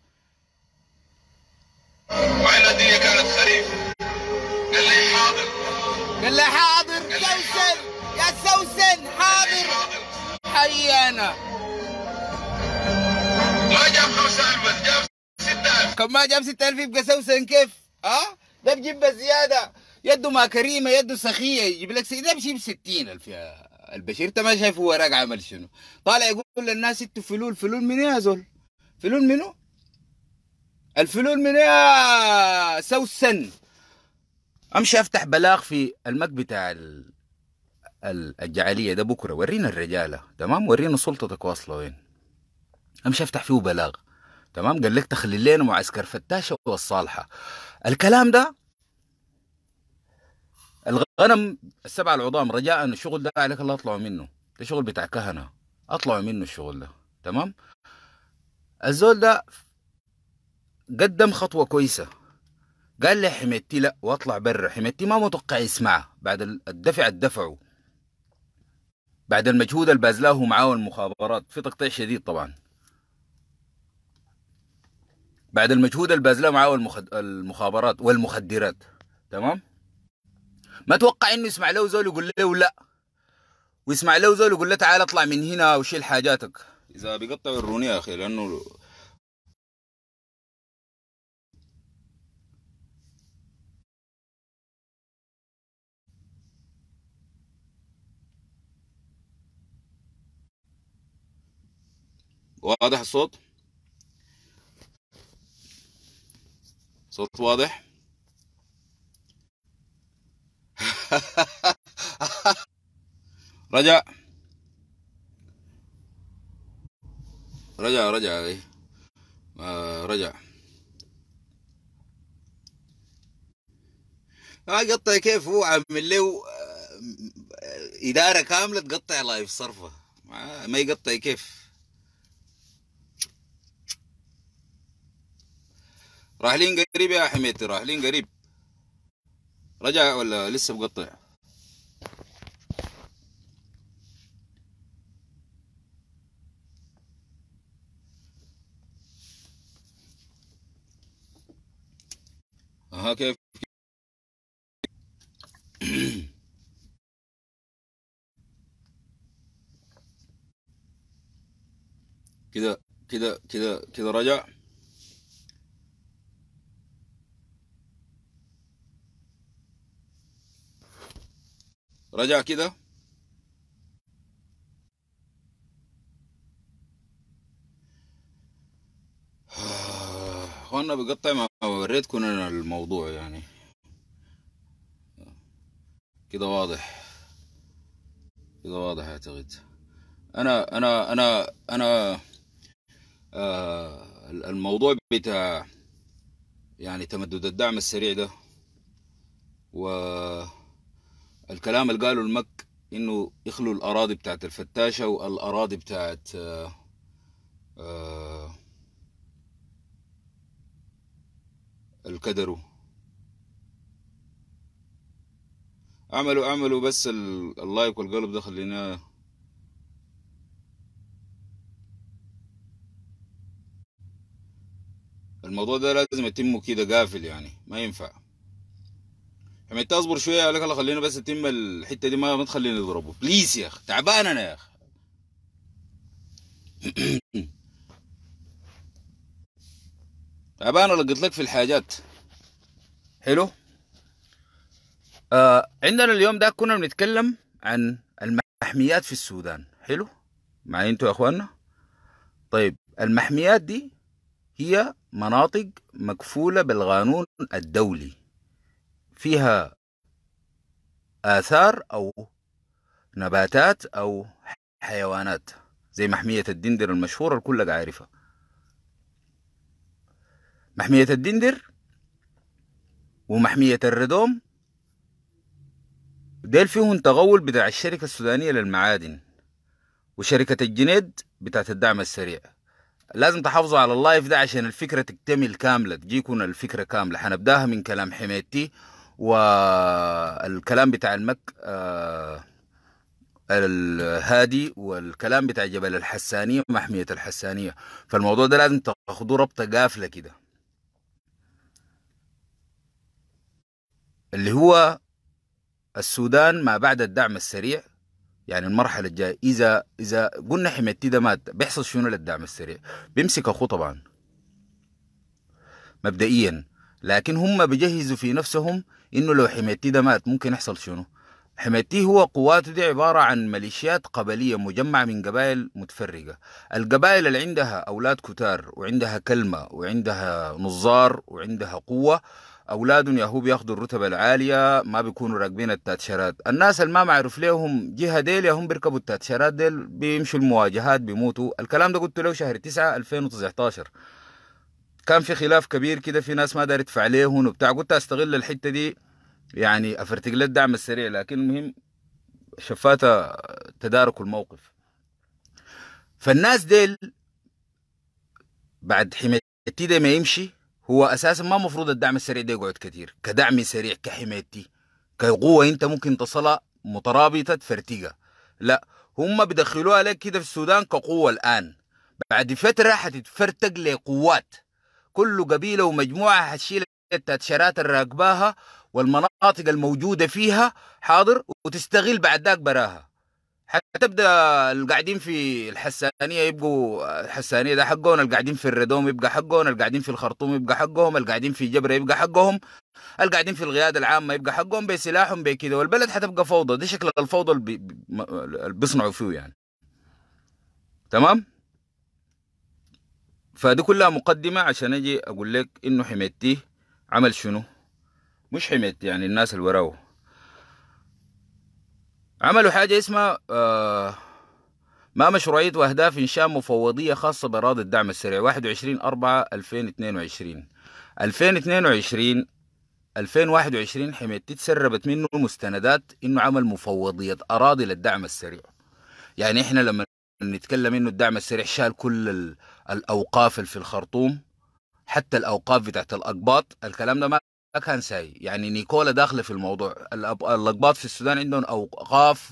وعلى الدنيا كانت خريف قال لي حاضر قال لي حاضر سوسن يا سوسن حاضر حي انا ما جاب 5000 جاب 6000 كم ما جاب 6000 يبقى سوسن كيف؟ ها؟ أه؟ ده بجيب بزياده يده ما كريمه يده سخيه يجيب لك ده بجيب 60000 يا البشير انت ما شايف هو راجع عمل شنو طالع يقول للناس انتوا فلول فلول ايه يا زول فلول منو الفلول من ايه سوسن امشي افتح بلاغ في المك بتاع الجعليه ده بكره ورينا الرجاله تمام ورينا سلطتك واصله وين امشي افتح فيه بلاغ تمام قال لك تخلي لنا معسكر فتاشه والصالحه الكلام ده الغنم السبعه العظام رجاء الشغل ده عليك الله اطلعوا منه ده شغل بتاع كهنه اطلعوا منه الشغل ده تمام الزول ده قدم خطوه كويسه قال لي حميدتي لا واطلع برا حميدتي ما متوقع يسمعها بعد الدفع الدفعه بعد المجهود البازلاه معاه المخابرات في تقطيع شديد طبعا بعد المجهود البازلاه معاه المخد... المخابرات والمخدرات تمام ما توقع انه يسمع له زول يقول له لا ويسمع له زول يقول له تعال اطلع من هنا وشيل حاجاتك اذا بيقطع وروني يا اخي لانه واضح الصوت صوت واضح رجع رجع رجع رجع ما قطع كيف هو عامل له آه، اداره كامله تقطع لايف صرفه ما يقطع كيف راح لين قريب يا حميتي راح لين قريب رجع ولا لسه مقطع اها كيف كده كده كده كده رجع رجع كده اخوانا بقطع ما وريتكم انا الموضوع يعني كده واضح كده واضح اعتقد انا انا انا انا آه الموضوع بتاع يعني تمدد الدعم السريع ده و الكلام اللي قاله المك انه يخلوا الاراضي بتاعت الفتاشه والاراضي بتاعت آه، آه، الكدرو اعملوا اعملوا بس اللايك والقلب ده خليناه الموضوع ده لازم يتم كده قافل يعني ما ينفع حميد اصبر شويه قال لك الله خلينا بس تتم الحته دي ما ما تخليني اضربه بليز يا اخي تعبان انا يا اخي تعبان لقيت لك في الحاجات حلو آه عندنا اليوم ده كنا بنتكلم عن المحميات في السودان حلو معايا انتوا يا اخوانا طيب المحميات دي هي مناطق مكفولة بالقانون الدولي فيها آثار أو نباتات أو حيوانات زي محمية الدندر المشهورة الكل عارفها محمية الدندر ومحمية الردوم ديل فيهم تغول بتاع الشركة السودانية للمعادن وشركة الجنيد بتاعت الدعم السريع لازم تحافظوا على اللايف ده عشان الفكرة تكتمل كاملة تجيكم الفكرة كاملة حنبداها من كلام حميدتي والكلام بتاع المك آه، الهادي والكلام بتاع جبل الحسانية محمية الحسانية فالموضوع ده لازم تاخدوه ربطة قافلة كده اللي هو السودان ما بعد الدعم السريع يعني المرحلة الجاية إذا إذا قلنا حميتي ده مات بيحصل شنو للدعم السريع؟ بيمسك أخوه طبعا مبدئيا لكن هم بيجهزوا في نفسهم انه لو حميتي ده مات ممكن يحصل شنو حميتي هو قواته دي عبارة عن ميليشيات قبلية مجمعة من قبائل متفرقة القبائل اللي عندها أولاد كتار وعندها كلمة وعندها نظار وعندها قوة أولاد ياهو بياخدوا الرتب العالية ما بيكونوا راكبين التاتشرات الناس اللي ما معرف ليهم جهة ديل هم بيركبوا التاتشرات ديل بيمشوا المواجهات بيموتوا الكلام ده قلت له شهر 9 2019 كان في خلاف كبير كده في ناس ما دارت تدفع ليهن وبتاع قلت استغل الحته دي يعني افرتق له الدعم السريع لكن المهم شفاته تدارك الموقف فالناس ديل بعد حمايتي ده ما يمشي هو اساسا ما مفروض الدعم السريع ده يقعد كثير كدعم سريع كحمايتي كقوه انت ممكن تصلها مترابطه تفرتقها لا هم بيدخلوها لك كده في السودان كقوه الان بعد فتره حتتفرتق لقوات كل قبيلة ومجموعة هتشيل التاتشرات الراقباها والمناطق الموجودة فيها حاضر وتستغل بعد ذاك براها حتبدا القاعدين في الحسانيه يبقوا الحسانيه ده حقهم القاعدين في الردوم يبقى حقهم القاعدين في الخرطوم يبقى حقهم القاعدين في جبره يبقى حقهم القاعدين في القياده العامه يبقى حقهم بسلاحهم بكده والبلد حتبقى فوضى دي شكل الفوضى اللي بيصنعوا فيه يعني تمام فدي كلها مقدمة عشان اجي اقول لك انه حميدتي عمل شنو مش حميدتي يعني الناس اللي وراه عملوا حاجة اسمها آه، ما مشروعية وأهداف إنشاء مفوضية خاصة بأراضي الدعم السريع 21 4 2022 2022 2021 حميدتي تسربت منه مستندات إنه عمل مفوضية أراضي للدعم السريع يعني إحنا لما نتكلم إنه الدعم السريع شال كل الاوقاف في الخرطوم حتى الاوقاف بتاعت الاقباط الكلام ده ما كان ساي يعني نيكولا داخله في الموضوع الاقباط في السودان عندهم اوقاف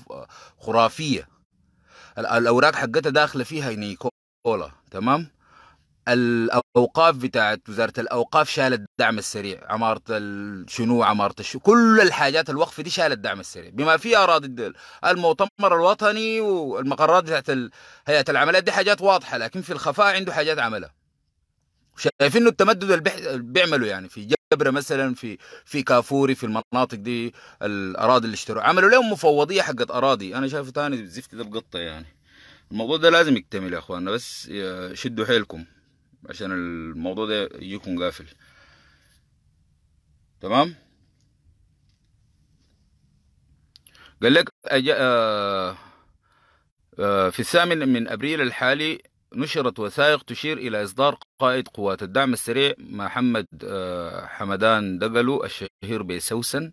خرافيه الاوراق حقتها داخله فيها نيكولا تمام الاوقاف بتاعت وزاره الاوقاف شالت الدعم السريع عماره الشنو عماره الشو كل الحاجات الوقف دي شالت الدعم السريع بما في اراضي المؤتمر الوطني والمقرات بتاعت هيئه العمليات دي حاجات واضحه لكن في الخفاء عنده حاجات عملها شايفين انه التمدد اللي بيعملوا يعني في جبره مثلا في في كافوري في المناطق دي الاراضي اللي اشتروها عملوا لهم مفوضيه حقت اراضي انا شايفه تاني زفت ده بقطه يعني الموضوع ده لازم يكتمل يا اخواننا بس شدوا حيلكم عشان الموضوع ده يجيكم قافل تمام قال لك أج... آه... آه... في الثامن من أبريل الحالي نشرت وثائق تشير إلى إصدار قائد قوات الدعم السريع محمد آه... حمدان دقلو الشهير بسوسن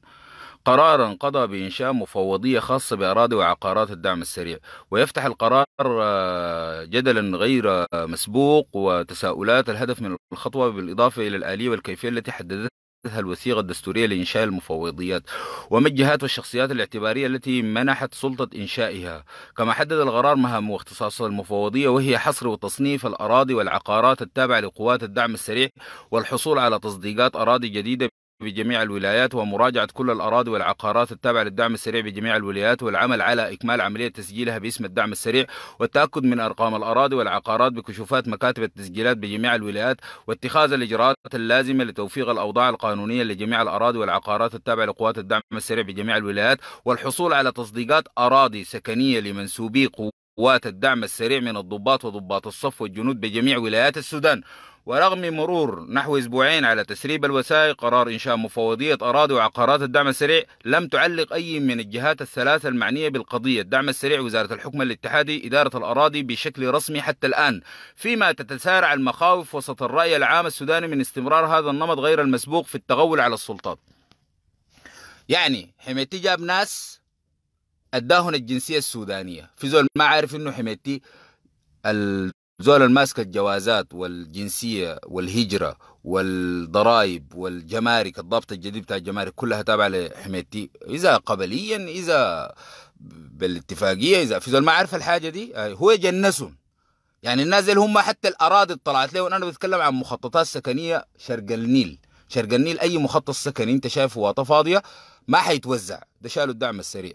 قرارا قضى بإنشاء مفوضية خاصة بأراضي وعقارات الدعم السريع ويفتح القرار آه، جدلا غير مسبوق وتساؤلات الهدف من الخطوة بالإضافة إلى الآلية والكيفية التي حددتها الوثيقة الدستورية لإنشاء المفوضيات وما الجهات والشخصيات الاعتبارية التي منحت سلطة إنشائها كما حدد القرار مهام واختصاص المفوضية وهي حصر وتصنيف الأراضي والعقارات التابعة لقوات الدعم السريع والحصول على تصديقات أراضي جديدة بجميع الولايات ومراجعة كل الأراضي والعقارات التابعة للدعم السريع بجميع الولايات والعمل على إكمال عملية تسجيلها باسم الدعم السريع والتأكد من أرقام الأراضي والعقارات بكشوفات مكاتب التسجيلات بجميع الولايات واتخاذ الإجراءات اللازمة لتوفيق الأوضاع القانونية لجميع الأراضي والعقارات التابعة لقوات الدعم السريع بجميع الولايات والحصول على تصديقات أراضي سكنية لمنسوبي قوات الدعم السريع من الضباط وضباط الصف والجنود بجميع ولايات السودان ورغم مرور نحو أسبوعين على تسريب الوثائق قرار إنشاء مفوضية أراضي وعقارات الدعم السريع لم تعلق أي من الجهات الثلاثة المعنية بالقضية الدعم السريع وزارة الحكم الاتحادي إدارة الأراضي بشكل رسمي حتى الآن فيما تتسارع المخاوف وسط الرأي العام السوداني من استمرار هذا النمط غير المسبوق في التغول على السلطات يعني حميتي جاب ناس اداهم الجنسية السودانية في زول ما عارف انه حميتي زول ماسك الجوازات والجنسية والهجرة والضرائب والجمارك الضابط الجديد بتاع الجمارك كلها تابعة لحميدتي إذا قبليا إذا بالاتفاقية إذا في زول ما عارف الحاجة دي آه، هو جنسهم يعني الناس اللي هم حتى الأراضي طلعت لهم أنا بتكلم عن مخططات سكنية شرق النيل شرق النيل أي مخطط سكني أنت شايفه واطة فاضية ما حيتوزع ده شالوا الدعم السريع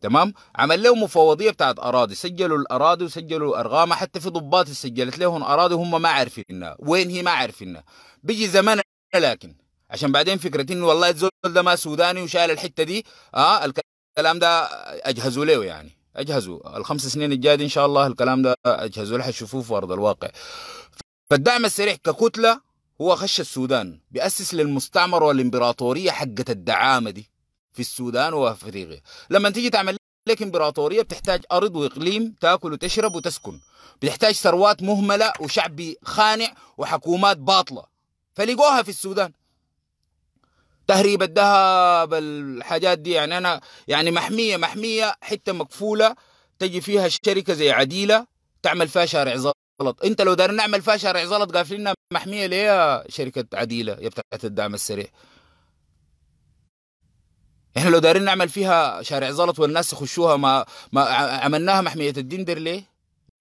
تمام عمل لهم مفوضيه بتاعت اراضي سجلوا الاراضي وسجلوا ارقامها حتى في ضباط سجلت لهم اراضي هم ما عارفينها وين هي ما عارفينها بيجي زمان لكن عشان بعدين فكره انه والله الزول ده ما سوداني وشايل الحته دي اه الكلام ده اجهزوا له يعني اجهزوا الخمس سنين الجايه ان شاء الله الكلام ده اجهزوا له حتشوفوه في ارض الواقع فالدعم السريع ككتله هو خش السودان بيأسس للمستعمر والامبراطوريه حقت الدعامه دي في السودان وافريقيا لما تيجي تعمل لك امبراطوريه بتحتاج ارض واقليم تاكل وتشرب وتسكن بتحتاج ثروات مهمله وشعب خانع وحكومات باطله فلقوها في السودان تهريب الذهب الحاجات دي يعني انا يعني محميه محميه حته مقفوله تجي فيها الشركه زي عديله تعمل فيها شارع زلط انت لو دارين نعمل فيها شارع زلط قافلينها محميه ليه شركه عديله يا بتاعت الدعم السريع احنا لو دارين نعمل فيها شارع زلط والناس يخشوها ما, ما عملناها محميه الدندر ليه؟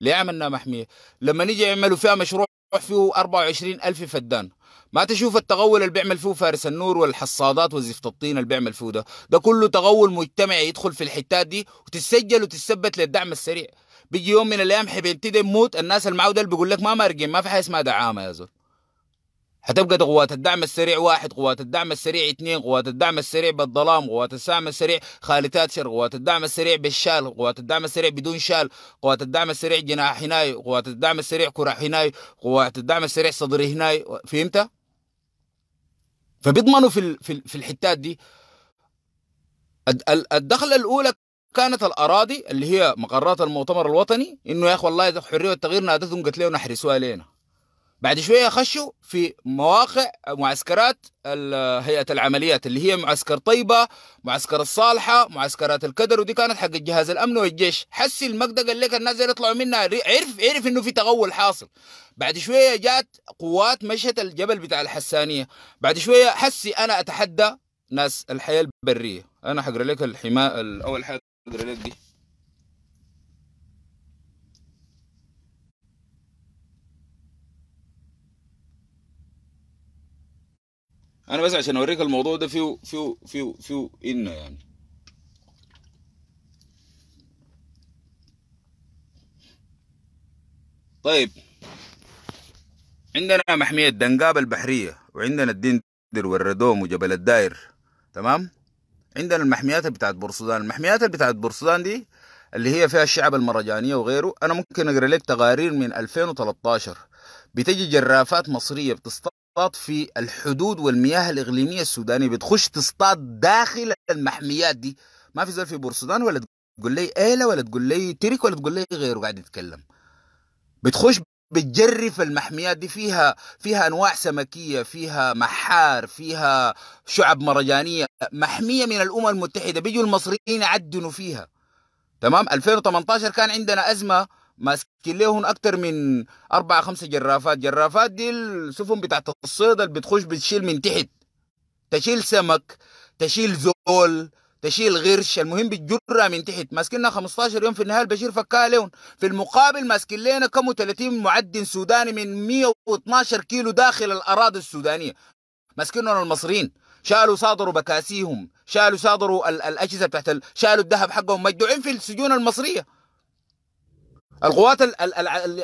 ليه عملناها محميه؟ لما نيجي يعملوا فيها مشروع فيه 24 ألف فدان ما تشوف التغول اللي بيعمل فيه فارس النور والحصادات وزفت الطين اللي بيعمل فيه ده ده كله تغول مجتمعي يدخل في الحتات دي وتتسجل وتثبت للدعم السريع بيجي يوم من الايام حبيبتي دي موت الناس المعوده اللي بيقول لك ما مارجين ما في حاجه اسمها دعامه يا زول هتبقى قوات الدعم السريع واحد قوات الدعم السريع اثنين قوات الدعم السريع بالظلام قوات الدعم السريع خالي تاتشر قوات الدعم السريع بالشال قوات الدعم السريع بدون شال قوات الدعم السريع جناح هناي قوات الدعم السريع كرة هناي قوات الدعم السريع صدر هناي فهمت فبيضمنوا في في الحتات دي الدخلة الأولى كانت الأراضي اللي هي مقرات المؤتمر الوطني إنه يا أخي والله حرية التغيير نادتهم قتلونا حرسوها لينا بعد شوية خشوا في مواقع معسكرات هيئة العمليات اللي هي معسكر طيبة معسكر الصالحة معسكرات الكدر ودي كانت حق الجهاز الأمن والجيش حسي المقدقة اللي كان الناس يطلعوا منها عرف عرف إنه في تغول حاصل بعد شوية جات قوات مشت الجبل بتاع الحسانية بعد شوية حسي أنا أتحدى ناس الحياة البرية أنا حقرا لك الحماء أول حاجة حقرا لك دي انا بس عشان اوريك الموضوع ده فيه فيه فيه فيه انه يعني طيب عندنا محمية دنقاب البحرية وعندنا الدندر والردوم وجبل الداير تمام عندنا المحميات بتاعت بورسودان المحميات بتاعت بورسودان دي اللي هي فيها الشعب المرجانية وغيره أنا ممكن أقرأ لك تقارير من 2013 بتجي جرافات مصرية بتصطاد تصطاد في الحدود والمياه الاقليميه السودانيه بتخش تصطاد داخل المحميات دي ما في زول في بورسودان ولا تقول لي ايله ولا تقول لي ترك ولا تقول لي غيره قاعد يتكلم بتخش بتجرف المحميات دي فيها فيها انواع سمكيه فيها محار فيها شعب مرجانيه محميه من الامم المتحده بيجوا المصريين يعدنوا فيها تمام 2018 كان عندنا ازمه ماسكين لهم اكثر من اربع خمسة جرافات جرافات دي السفن بتاعت الصيد اللي بتخش بتشيل من تحت تشيل سمك تشيل زول تشيل غرش المهم بتجرها من تحت لنا 15 يوم في النهايه البشير فكها لهم في المقابل ماسكين لنا كم 30 معدن سوداني من 112 كيلو داخل الاراضي السودانيه ماسكينهم المصريين شالوا صادروا بكاسيهم شالوا صادروا الاجهزه بتاعت شالوا الذهب حقهم مجدوعين في السجون المصريه القوات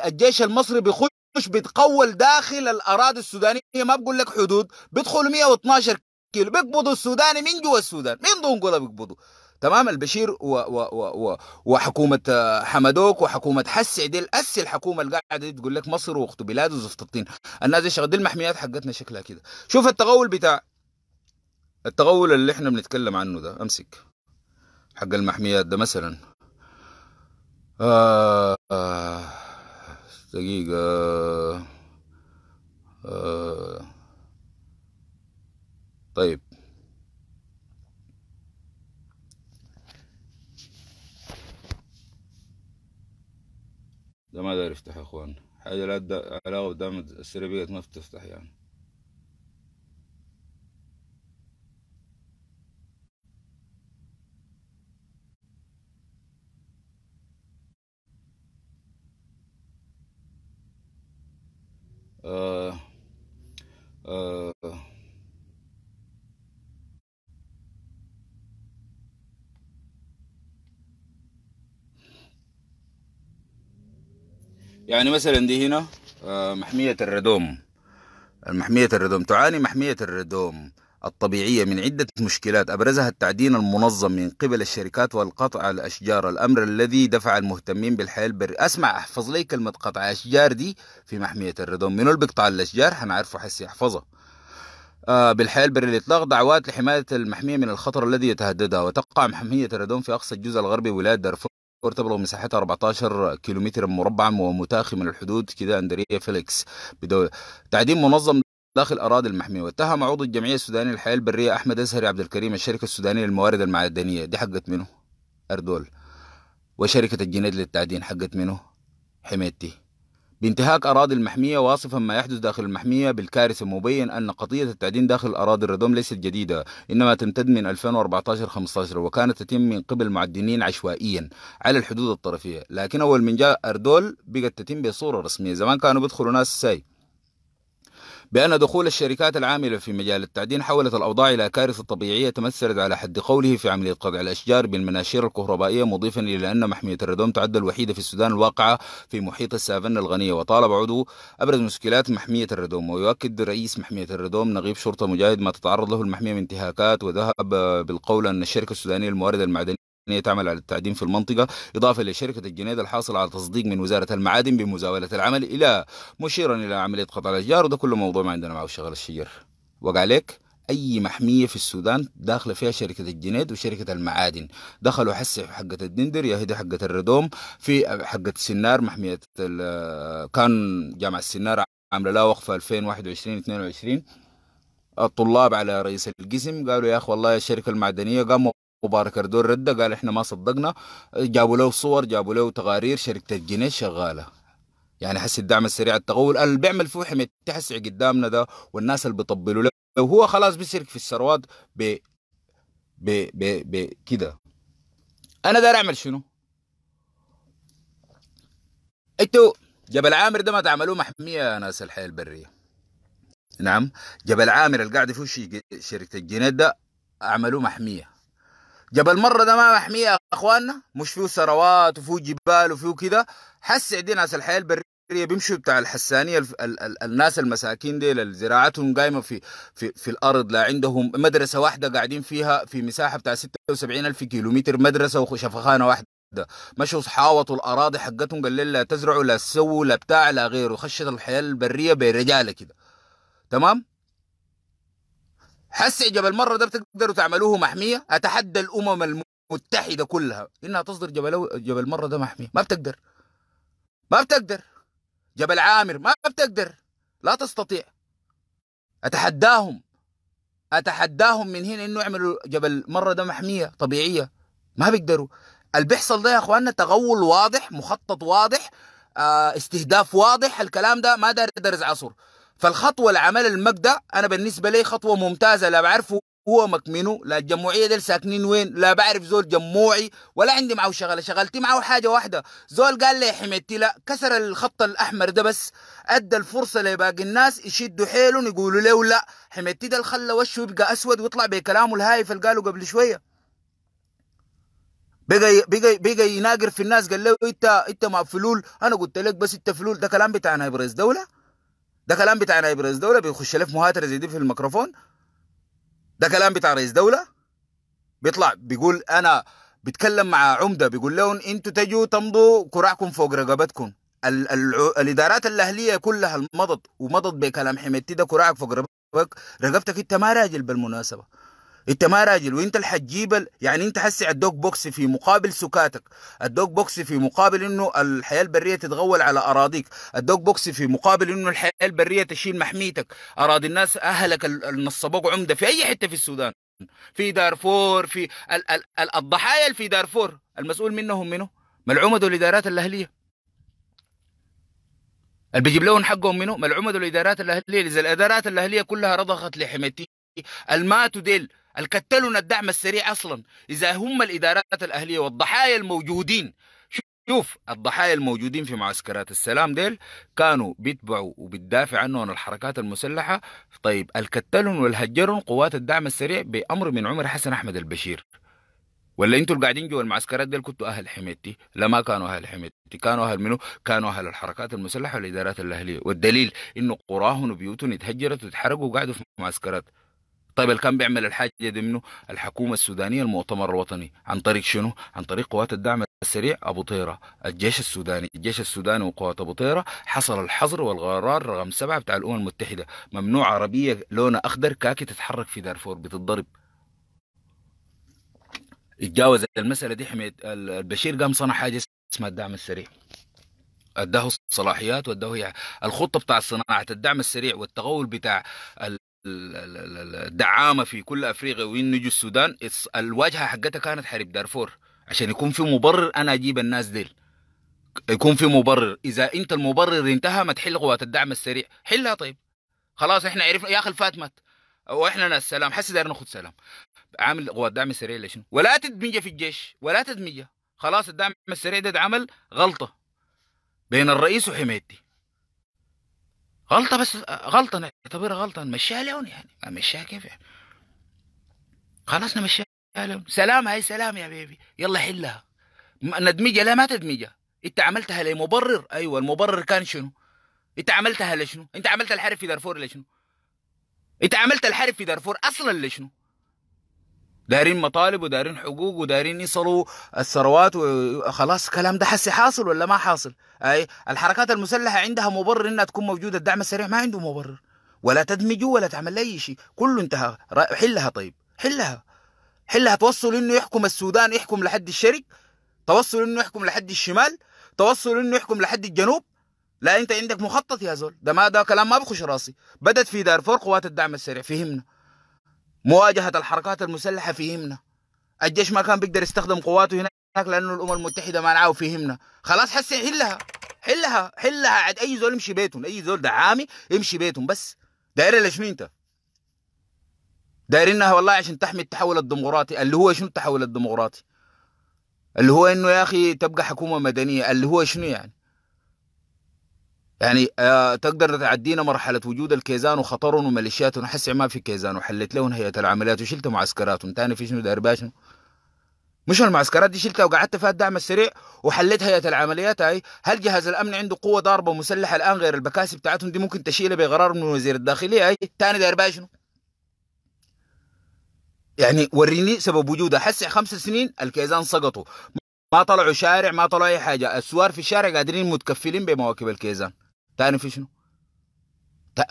الجيش المصري بيخش بتقول داخل الاراضي السودانيه ما بقول لك حدود بيدخلوا 112 كيلو بيقبضوا السوداني من جوا السودان من دون قوله بيقبضوا تمام البشير و و و و وحكومه حمدوك وحكومه حسع دي الأس الحكومه اللي قاعده دي تقول لك مصر واخت بلاد وزفت الطين الناس دي شغل دي المحميات حقتنا شكلها كده شوف التغول بتاع التغول اللي احنا بنتكلم عنه ده امسك حق المحميات ده مثلا آه،, آه دقيقة آه طيب ده ما داري افتح يا اخوان حاجة لا علاقة بدعم ما بتفتح يعني آه، آه، يعني مثلا دي هنا آه، محمية الردوم محمية الردوم تعاني محمية الردوم الطبيعية من عدة مشكلات أبرزها التعدين المنظم من قبل الشركات والقطع الأشجار الأمر الذي دفع المهتمين بالحياة البرية أسمع أحفظ لي كلمة قطع أشجار دي في محمية الردوم منو اللي بيقطع الأشجار حنعرفه حس يحفظه آه بالحياة البرية لإطلاق دعوات لحماية المحمية من الخطر الذي يتهددها وتقع محمية الردوم في أقصى الجزء الغربي ولاية دارفور تبلغ مساحتها 14 كيلومتر مربعا ومتاخي من الحدود كده أندريا فيليكس بدولة تعدين منظم داخل أراضي المحمية واتهم عضو الجمعية السودانية للحياة البرية أحمد أزهري عبد الكريم الشركة السودانية للموارد المعدنية دي حقت منه أردول وشركة الجنيد للتعدين حقت منه حميدتي بانتهاك أراضي المحمية واصفا ما يحدث داخل المحمية بالكارثة مبين أن قضية التعدين داخل الأراضي الردوم ليست جديدة إنما تمتد من 2014-15 وكانت تتم من قبل معدنين عشوائيا على الحدود الطرفية لكن أول من جاء أردول بقت تتم بصورة رسمية زمان كانوا بيدخلوا ناس ساي بأن دخول الشركات العاملة في مجال التعدين حولت الأوضاع إلى كارثة طبيعية تمثلت على حد قوله في عملية قطع الأشجار بالمناشير الكهربائية مضيفا إلى أن محمية الردوم تعد الوحيدة في السودان الواقعة في محيط السافنة الغنية وطالب عضو أبرز مشكلات محمية الردوم ويؤكد رئيس محمية الردوم نغيب شرطة مجاهد ما تتعرض له المحمية من انتهاكات وذهب بالقول أن الشركة السودانية الموارد المعدنية ان هي تعمل على التعدين في المنطقه اضافه لشركه الجنيد الحاصل على تصديق من وزاره المعادن بمزاوله العمل الى مشيرا الى عمليه قطع الاشجار وده كل موضوع ما عندنا معه شغل الشجر وقع عليك اي محميه في السودان داخله فيها شركه الجنيد وشركه المعادن دخلوا حسي حقه الدندر يا هدي حقه الردوم في حقه السنار محميه كان جامعة السنار عامله لا وقفه 2021 22 الطلاب على رئيس القسم قالوا يا اخ والله الشركه المعدنيه قاموا مبارك اردور رده قال احنا ما صدقنا جابوا له صور جابوا له تقارير شركه الجنيه شغاله يعني حس الدعم السريع التغول اللي بيعمل فيه حميد تحسع قدامنا ده والناس اللي بيطبلوا له وهو خلاص بيسرق في الثروات ب ب ب ب كده انا داير اعمل شنو؟ انتوا جبل عامر ده ما تعملوه محميه يا ناس الحياه البريه نعم جبل عامر اللي قاعد فيه شركه الجنيه ده اعملوه محميه جبل مرة ده ما محمية يا اخواننا مش فيه ثروات وفيه جبال وفيه كده حس دي ناس الحياة البرية بيمشوا بتاع الحسانية ال ال ال الناس المساكين دي زراعتهم قايمة في, في, في الأرض لا عندهم مدرسة واحدة قاعدين فيها في مساحة بتاع 76 ألف كيلومتر مدرسة وشفخانة واحدة ده مشوا حاوطوا الاراضي حقتهم قال لا تزرعوا لا تسووا لا بتاع لا غيره خشت الحياه البريه برجاله كده تمام حسع مرة ده بتقدروا تعملوه محميه اتحدى الامم المتحده كلها انها تصدر جبل جبل مره ده محميه ما بتقدر ما بتقدر جبل عامر ما بتقدر لا تستطيع اتحداهم اتحداهم من هنا انه يعملوا جبل مره ده محميه طبيعيه ما بيقدروا اللي بيحصل ده يا اخواننا تغول واضح مخطط واضح آه، استهداف واضح الكلام ده ما دار درس عصر فالخطوه العمل المجد انا بالنسبه لي خطوه ممتازه لا بعرفه هو مكمنه لا الجمعيه ده ساكنين وين لا بعرف زول جموعي ولا عندي معه شغله شغلتي معه حاجه واحده زول قال لي حميتي لا كسر الخط الاحمر ده بس ادى الفرصه لباقي الناس يشدوا حيلهم يقولوا له لا حميتي ده خلى وشه يبقى اسود ويطلع بكلامه الهايف اللي قاله قبل شويه بقى بقى بقى يناقر في الناس قال له انت انت مع فلول انا قلت لك بس انت فلول ده كلام بتاع نائب رئيس دوله ده كلام بتاع نائب رئيس دوله بيخش لف مهاتره زي دي في الميكروفون ده كلام بتاع رئيس دوله بيطلع بيقول انا بيتكلم مع عمده بيقول لهم انتوا تجوا تمضوا كراعكم فوق رقبتكم ال ال الادارات الاهليه كلها مضت ومضت بكلام حميدتي ده كراعك فوق رقبتك رقبتك انت ما راجل بالمناسبه انت ما راجل وانت الحجيب ال... يعني انت حسي الدوك بوكس في مقابل سكاتك الدوك بوكس في مقابل انه الحياه البريه تتغول على اراضيك الدوك بوكس في مقابل انه الحياه البريه تشيل محميتك اراضي الناس اهلك النصبوق عمده في اي حته في السودان في دارفور في ال... ال... ال... الضحايا اللي في دارفور المسؤول منهم منه ملعومه دول الادارات الاهليه اللي بيجيب لهم حقهم منه ملعومه الادارات الاهليه اذا الادارات الاهليه كلها رضخت لحميتي الماتو ديل الكتلون الدعم السريع اصلا اذا هم الادارات الاهليه والضحايا الموجودين شوف الضحايا الموجودين في معسكرات السلام ديل كانوا بيتبعوا وبتدافع عنهم الحركات المسلحة طيب الكتلون والهجرون قوات الدعم السريع بأمر من عمر حسن أحمد البشير ولا انتوا اللي قاعدين جوا المعسكرات ديل كنتوا اهل حميتي لا ما كانوا اهل حميتي كانوا اهل منو كانوا اهل الحركات المسلحه والادارات الاهليه والدليل انه قراهم وبيوتهم اتهجرت وتحرقوا وقعدوا في معسكرات طيب اللي كان بيعمل الحاجه دي منه الحكومه السودانيه المؤتمر الوطني عن طريق شنو؟ عن طريق قوات الدعم السريع ابو طيره الجيش السوداني الجيش السوداني وقوات ابو طيره حصل الحظر والغرار رقم سبعه بتاع الامم المتحده ممنوع عربيه لونها اخضر كاكي تتحرك في دارفور بتتضرب اتجاوز المساله دي حمايه البشير قام صنع حاجه اسمها الدعم السريع اداه الصلاحيات واداه يعني الخطه بتاع صناعه الدعم السريع والتغول بتاع الدعامه في كل افريقيا وين نجوا السودان الواجهه حقتها كانت حرب دارفور عشان يكون في مبرر انا اجيب الناس ديل يكون في مبرر اذا انت المبرر انتهى ما تحل قوات الدعم السريع حلها طيب خلاص احنا عرفنا يا اخي الفاتمت واحنا ناس سلام حس داير ناخذ سلام عامل قوات الدعم السريع ليش ولا تدمجه في الجيش ولا تدمجه خلاص الدعم السريع ده عمل غلطه بين الرئيس وحمايتي غلطة بس غلطة نعتبرها غلطة نمشيها لون يعني نمشيها كيف يعني خلاص نمشيها لون سلام هاي سلام يا بيبي يلا حلها ندمجها لا ما تدمجها انت عملتها لمبرر ايوه المبرر كان شنو؟ انت عملتها لشنو؟ انت عملت الحرف في دارفور لشنو؟ انت عملت الحرف في دارفور اصلا لشنو؟ دايرين مطالب ودايرين حقوق ودايرين يصلوا الثروات وخلاص الكلام ده حسي حاصل ولا ما حاصل اي الحركات المسلحه عندها مبرر انها تكون موجوده الدعم السريع ما عنده مبرر ولا تدمجوا ولا تعمل اي شيء كله انتهى حلها طيب حلها حلها توصل انه يحكم السودان يحكم لحد الشرق توصل انه يحكم لحد الشمال توصل انه يحكم لحد الجنوب لا انت عندك مخطط يا زول ده ما ده كلام ما بخش راسي بدت في دارفور قوات الدعم السريع فهمنا مواجهة الحركات المسلحة في همنا الجيش ما كان بيقدر يستخدم قواته هناك لأنه الأمم المتحدة نعاو في همنا خلاص حسي حلها حلها حلها عاد أي زول يمشي بيتهم أي زول دعامي يمشي بيتهم بس دايرة لشنو أنت دايرينها والله عشان تحمي التحول الديمقراطي اللي هو شنو التحول الديمقراطي اللي هو انه يا اخي تبقى حكومه مدنيه اللي هو شنو يعني يعني آه تقدر تعدينا مرحلة وجود الكيزان وخطرهم وميليشياتهم حس ما في كيزان وحلت لهم هيئة العمليات وشلت معسكراتهم تاني في شنو داير مش المعسكرات دي شلتها وقعدت فيها الدعم السريع وحلت هيئه العمليات هاي هل جهاز الامن عنده قوه ضاربه مسلحه الان غير البكاسي بتاعتهم دي ممكن تشيلها بقرار من وزير الداخليه هاي تاني داير شنو؟ يعني وريني سبب وجودها حس خمس سنين الكيزان سقطوا ما طلعوا شارع ما طلعوا اي حاجه السوار في الشارع قادرين متكفلين بمواكب الكيزان تعرف في شنو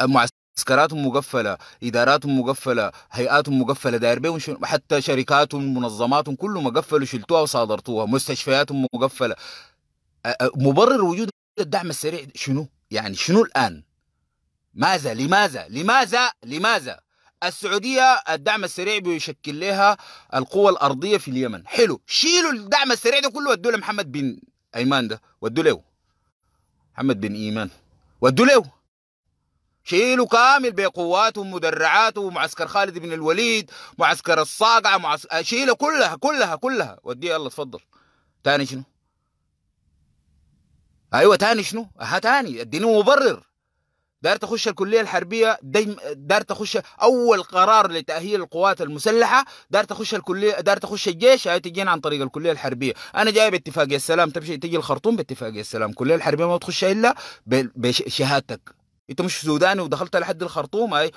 معسكراتهم مقفلة إداراتهم مقفلة هيئاتهم مقفلة داير بيهم حتى شركاتهم منظماتهم كلهم مقفلوا شلتوها وصادرتوها مستشفياتهم مقفلة مبرر وجود الدعم السريع شنو يعني شنو الآن ماذا لماذا لماذا لماذا السعودية الدعم السريع بيشكل لها القوة الأرضية في اليمن حلو شيلوا الدعم السريع ده كله ودوه لمحمد بن أيمان ده ودوه له محمد بن إيمان ودوا له شيلوا كامل بقواته ومدرعاته معسكر خالد بن الوليد معسكر الصاقعة معسكر شيلوا كلها كلها كلها وديها الله تفضل تاني شنو ايوه تاني شنو اها تاني اديني مبرر دارت اخش الكليه الحربيه دايم دارت اخش اول قرار لتاهيل القوات المسلحه دارت اخش الكليه دارت اخش الجيش هاي تجينا عن طريق الكليه الحربيه انا جاي باتفاقيه السلام تمشي تجي الخرطوم باتفاقيه السلام الكليه الحربيه ما تخش الا بشهادتك انت مش سوداني ودخلت لحد الخرطوم هاي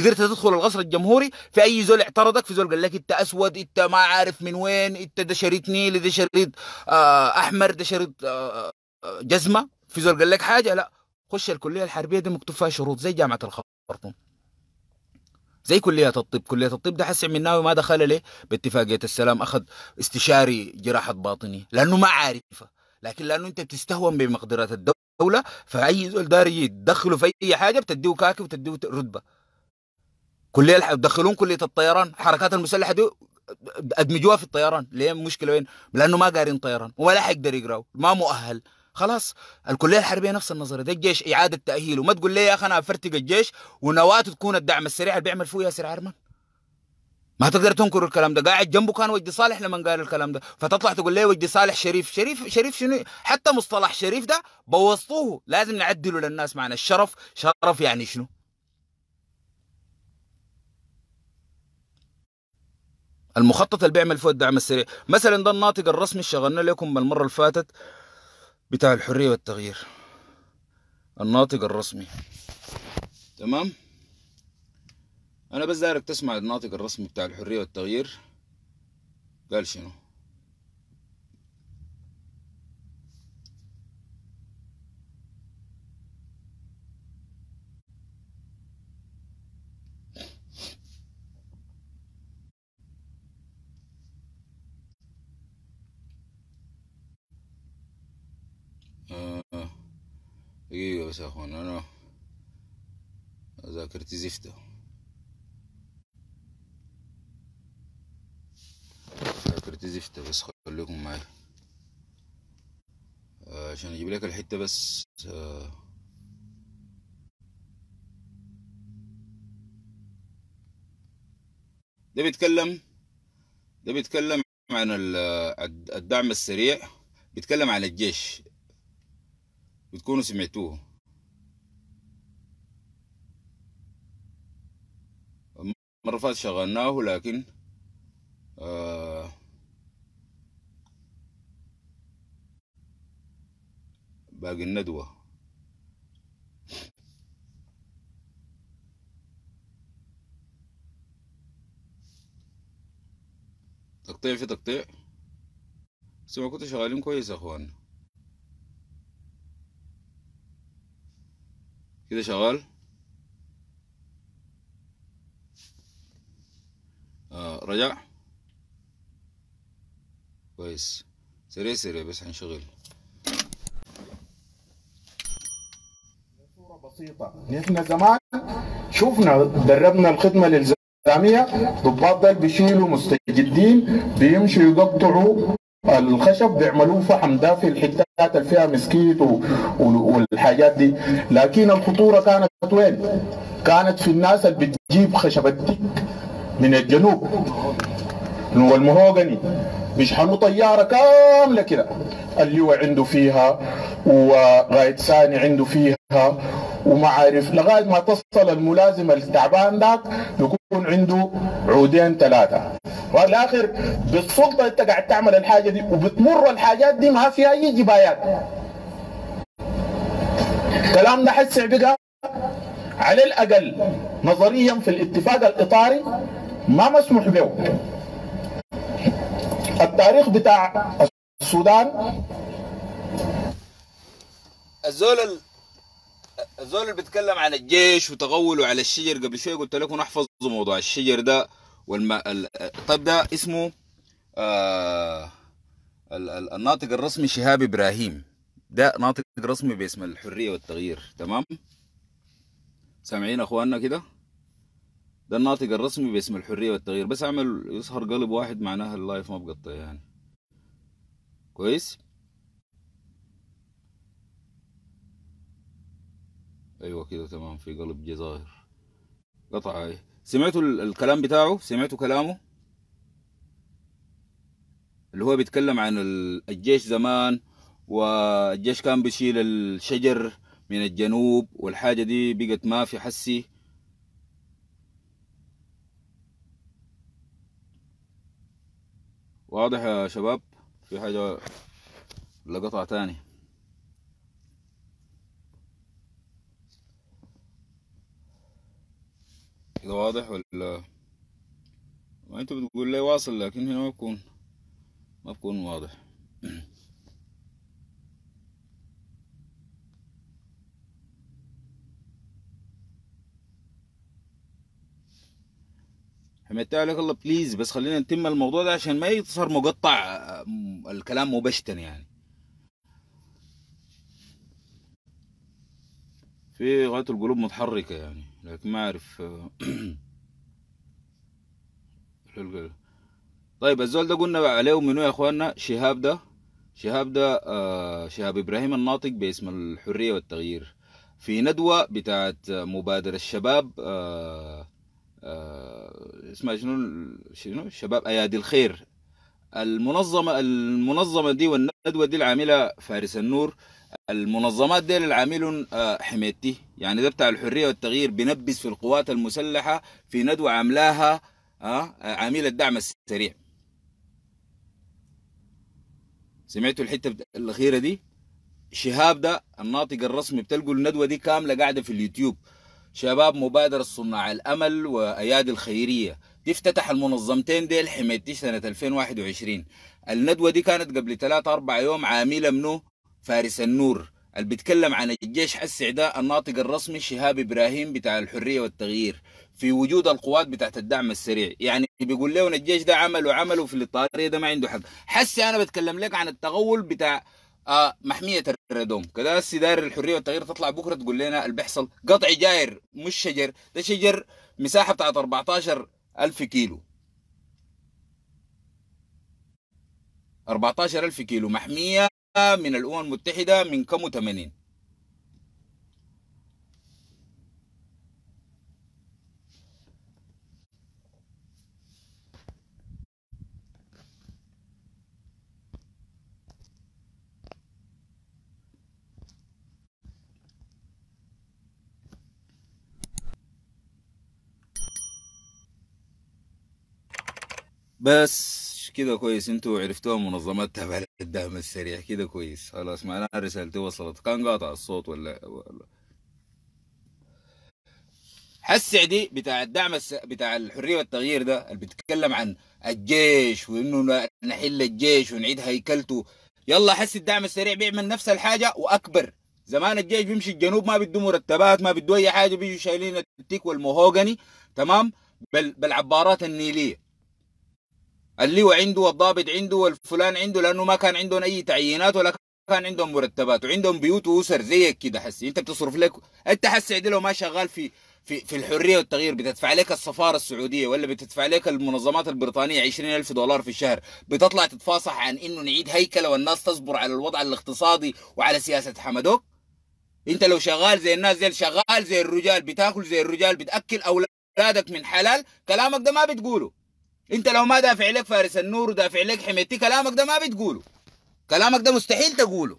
قدرت تدخل القصر الجمهوري في اي زول اعترضك في زول قال لك انت اسود انت ما عارف من وين انت ده شريط نيلي ده شريط آه، احمر ده شريط آه، آه، جزمه في زول قال لك حاجه لا خش الكليه الحربيه دي مكتوب فيها شروط زي جامعه الخرطوم زي كلية الطب كلية الطب ده حسي مناوي ما دخل ليه باتفاقية السلام أخذ استشاري جراحة باطنية لأنه ما عارفة لكن لأنه أنت بتستهون بمقدرات الدولة فأي زول دار يدخله في أي حاجة بتديه كاكي وتديه رتبة كلية الح... دخلون كلية الطيران حركات المسلحة دي ادمجوها في الطيران ليه مشكلة وين لأنه ما قارين طيران ولا حيقدر يقرأوا ما مؤهل خلاص الكليه الحربيه نفس النظريه ده الجيش اعاده تاهيل وما تقول لي يا اخي انا افرتق الجيش ونواته تكون الدعم السريع اللي بيعمل فيه ياسر عرمان ما تقدر تنكر الكلام ده قاعد جنبه كان وجدي صالح لما قال الكلام ده فتطلع تقول لي وجدي صالح شريف شريف شريف شنو حتى مصطلح شريف ده بوظتوه لازم نعدله للناس معنا الشرف شرف يعني شنو المخطط اللي بيعمل فوق الدعم السريع مثلا ده الناطق الرسمي شغلنا لكم المره اللي فاتت بتاع الحرية والتغيير الناطق الرسمي تمام انا بس دايرك تسمع الناطق الرسمي بتاع الحرية والتغيير قال شنو دقيقة ايوه بس يا اخوان انا ذاكرتي زفتة ذاكرتي زفتة بس خليكم معي آه، عشان اجيب لك الحتة بس آه. ده بيتكلم ده بيتكلم عن الدعم السريع بيتكلم عن الجيش وتكونوا سمعتوه مرة فات شغلناه لكن آه، باقي الندوة تقطيع في تقطيع بس ما كنتوا شغالين كويس يا اخوان كده شغال آه رجع كويس سريع سريع بس هنشغل صورة بسيطة نحن زمان شفنا دربنا الخدمة الإلزامية ضباط ده بيشيلوا مستجدين بيمشوا يقطعوا الخشب بيعملوه فحم ده في الحتات اللي فيها مسكيت و... و... الحاجات دي لكن الخطوره كانت وين؟ كانت في الناس اللي بتجيب خشب التك من الجنوب المهوجني بيشحنوا طيارة كاملة كده اللواء عنده فيها وغاية ثاني عنده فيها وما عارف لغاية ما تصل الملازم التعبان ذاك بيكون عنده عودين ثلاثة والآخر بالسلطة أنت قاعد تعمل الحاجة دي وبتمر الحاجات دي ما فيها أي جبايات كلام ده حسع بقى على الأقل نظريا في الاتفاق الإطاري ما مسموح به التاريخ بتاع السودان الزول الزول اللي بيتكلم عن الجيش وتغوله على الشجر قبل شويه قلت لكم احفظوا موضوع الشجر ده والما طب ده اسمه آه... الناطق الرسمي شهاب ابراهيم ده ناطق رسمي باسم الحرية والتغيير تمام سامعين اخواننا كده ده الناطق الرسمي باسم الحرية والتغيير بس اعمل يظهر قلب واحد معناها اللايف ما بقطع يعني كويس ايوه كده تمام في قلب جزائر قطع ايه سمعتوا الكلام بتاعه سمعتوا كلامه اللي هو بيتكلم عن الجيش زمان والجيش كان بيشيل الشجر من الجنوب والحاجة دي بقت ما في حسي واضح يا شباب في حاجة لقطع تاني إذا واضح ولا ما انت بتقول لي واصل لكن هنا ما بكون ما بكون واضح حمدتها عليك الله بليز بس خلينا نتم الموضوع ده عشان ما يصير مقطع آه، الكلام مباشرة يعني في غاية القلوب متحركة يعني لكن ما أعرف آه، طيب الزول ده قلنا عليه منو يا اخوانا شهاب ده شهاب ده آه شهاب ابراهيم الناطق باسم الحريه والتغيير في ندوه بتاعت مبادره الشباب آه آه، اسمها شنو شنو شباب ايادي الخير المنظمه المنظمه دي والندوه دي العامله فارس النور المنظمات دي العامل آه، حميتي يعني ده بتاع الحريه والتغيير بنبس في القوات المسلحه في ندوه عاملاها عامله الدعم السريع سمعتوا الحته الاخيره دي شهاب ده الناطق الرسمي بتلقوا الندوه دي كامله قاعده في اليوتيوب شباب مبادرة صناع الأمل وأيادي الخيرية دي افتتح المنظمتين دي حميتي سنة 2021 الندوة دي كانت قبل 3 4 يوم عاملة منه فارس النور اللي بيتكلم عن الجيش حسع ده الناطق الرسمي شهاب إبراهيم بتاع الحرية والتغيير في وجود القوات بتاعت الدعم السريع يعني بيقول لهم الجيش ده عمل وعمل وفي الطارية ده ما عنده حق حسي أنا بتكلم لك عن التغول بتاع آه محمية الردوم كذا بس الحرية والتغيير تطلع بكرة تقول لنا اللي بيحصل قطع جاير مش شجر ده شجر مساحة بتاعت 14 ألف كيلو 14 ألف كيلو محمية من الأمم المتحدة من كم 80 بس كده كويس انتوا عرفتوها منظمات تابعة للدعم السريع كده كويس خلاص معناها رسالتي وصلت كان قاطع الصوت ولا ولا حسع دي بتاع الدعم الس... بتاع الحريه والتغيير ده اللي بيتكلم عن الجيش وانه نحل الجيش ونعيد هيكلته يلا حس الدعم السريع بيعمل نفس الحاجه واكبر زمان الجيش بيمشي الجنوب ما بده مرتبات ما بده اي حاجه بيجوا شايلين التيك والمهوجني تمام بل بالعبارات النيليه اللواء عنده والضابط عنده والفلان عنده لانه ما كان عندهم اي تعيينات ولا كان عندهم مرتبات وعندهم بيوت واسر زيك كده حسي انت بتصرف لك انت حسي لو ما شغال في في في الحريه والتغيير بتدفع لك السفاره السعوديه ولا بتدفع لك المنظمات البريطانيه 20000 دولار في الشهر بتطلع تتفاصح عن انه نعيد هيكله والناس تصبر على الوضع الاقتصادي وعلى سياسه حمدوك انت لو شغال زي الناس زي شغال زي الرجال بتاكل زي الرجال بتاكل اولادك من حلال كلامك ده ما بتقوله انت لو ما دافع لك فارس النور ودافع لك حميتي كلامك ده ما بتقوله كلامك ده مستحيل تقوله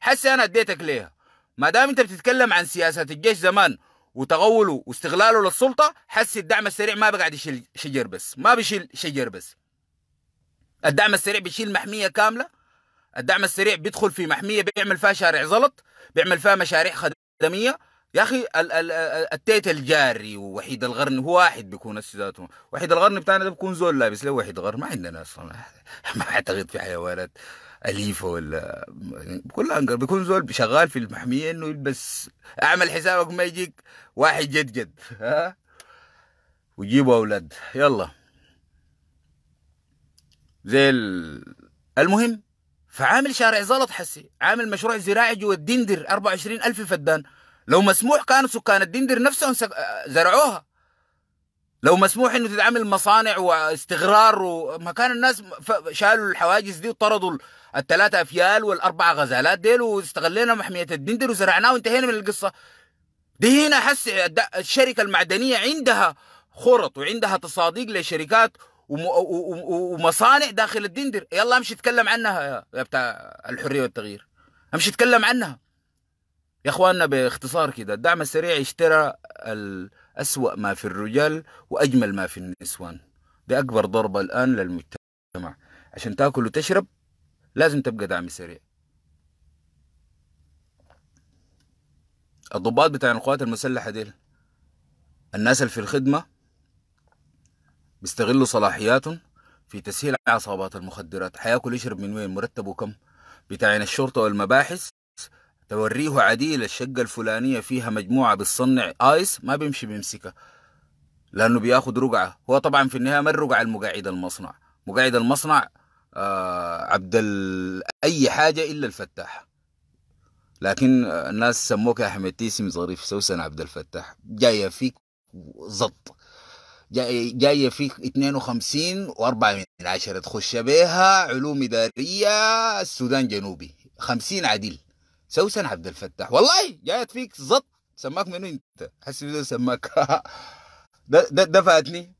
حسي انا اديتك ليها ما دام انت بتتكلم عن سياسات الجيش زمان وتغوله واستغلاله للسلطه حسي الدعم السريع ما بقعد يشيل شجر بس ما بيشيل شجر بس الدعم السريع بيشيل محميه كامله الدعم السريع بيدخل في محميه بيعمل فيها شارع زلط بيعمل فيها مشاريع خدميه يا اخي ال ال التيت الجاري ووحيد القرن هو واحد بيكون ذاته وحيد القرن بتاعنا ده بيكون زول لابس له وحيد غرن ما عندنا اصلا ما اعتقد في حيوانات اليفه ولا كلها انقر بيكون زول شغال في المحميه انه يلبس اعمل حسابك ما يجيك واحد جد جد ها وجيبوا اولاد يلا زي المهم فعامل شارع زلط حسي عامل مشروع زراعي جوا الدندر 24 ألف فدان لو مسموح كانوا سكان الدندر نفسهم زرعوها لو مسموح انه تتعمل مصانع واستغرار وما كان الناس شالوا الحواجز دي وطردوا الثلاثة افيال والاربعة غزالات ديل واستغلينا محمية الدندر وزرعناه وانتهينا من القصة دي هنا حس الشركة المعدنية عندها خرط وعندها تصاديق لشركات ومصانع داخل الدندر يلا امشي اتكلم عنها يا بتاع الحرية والتغيير امشي اتكلم عنها يا اخواننا باختصار كده الدعم السريع اشترى الأسوأ ما في الرجال وأجمل ما في النسوان ده أكبر ضربة الآن للمجتمع عشان تاكل وتشرب لازم تبقى دعم سريع الضباط بتاع القوات المسلحة ديل الناس اللي في الخدمة بيستغلوا صلاحياتهم في تسهيل عصابات المخدرات حياكل يشرب من وين مرتبه كم بتاعين الشرطة والمباحث توريه عديل الشقة الفلانية فيها مجموعة بتصنع آيس ما بيمشي بيمسكها لأنه بياخد رقعة هو طبعا في النهاية ما الرقعة المقاعد المصنع مقاعد المصنع آه عبد ال... أي حاجة إلا الفتاح لكن الناس سموك يا أحمد تيسم ظريف سوسن عبد الفتاح جاية فيك زط جايه فيك 52 و4 من عشرة تخش بيها علوم اداريه السودان جنوبي 50 عديل سوسن عبد الفتاح والله جايت فيك زط سماك منو انت حسي بدون سماك دفعتني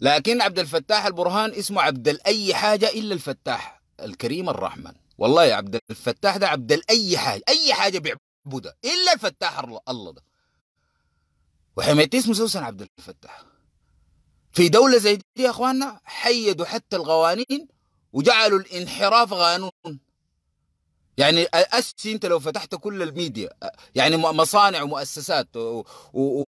لكن عبد الفتاح البرهان اسمه عبد الأي حاجة إلا الفتاح الكريم الرحمن والله يا عبد الفتاح ده عبد الأي حاجة أي حاجة بيعبدها إلا الفتاح الله ده وحميت اسمه سوسن عبد الفتاح في دولة زي دي يا أخواننا حيدوا حتى القوانين وجعلوا الانحراف قانون يعني اسسي انت لو فتحت كل الميديا يعني مصانع ومؤسسات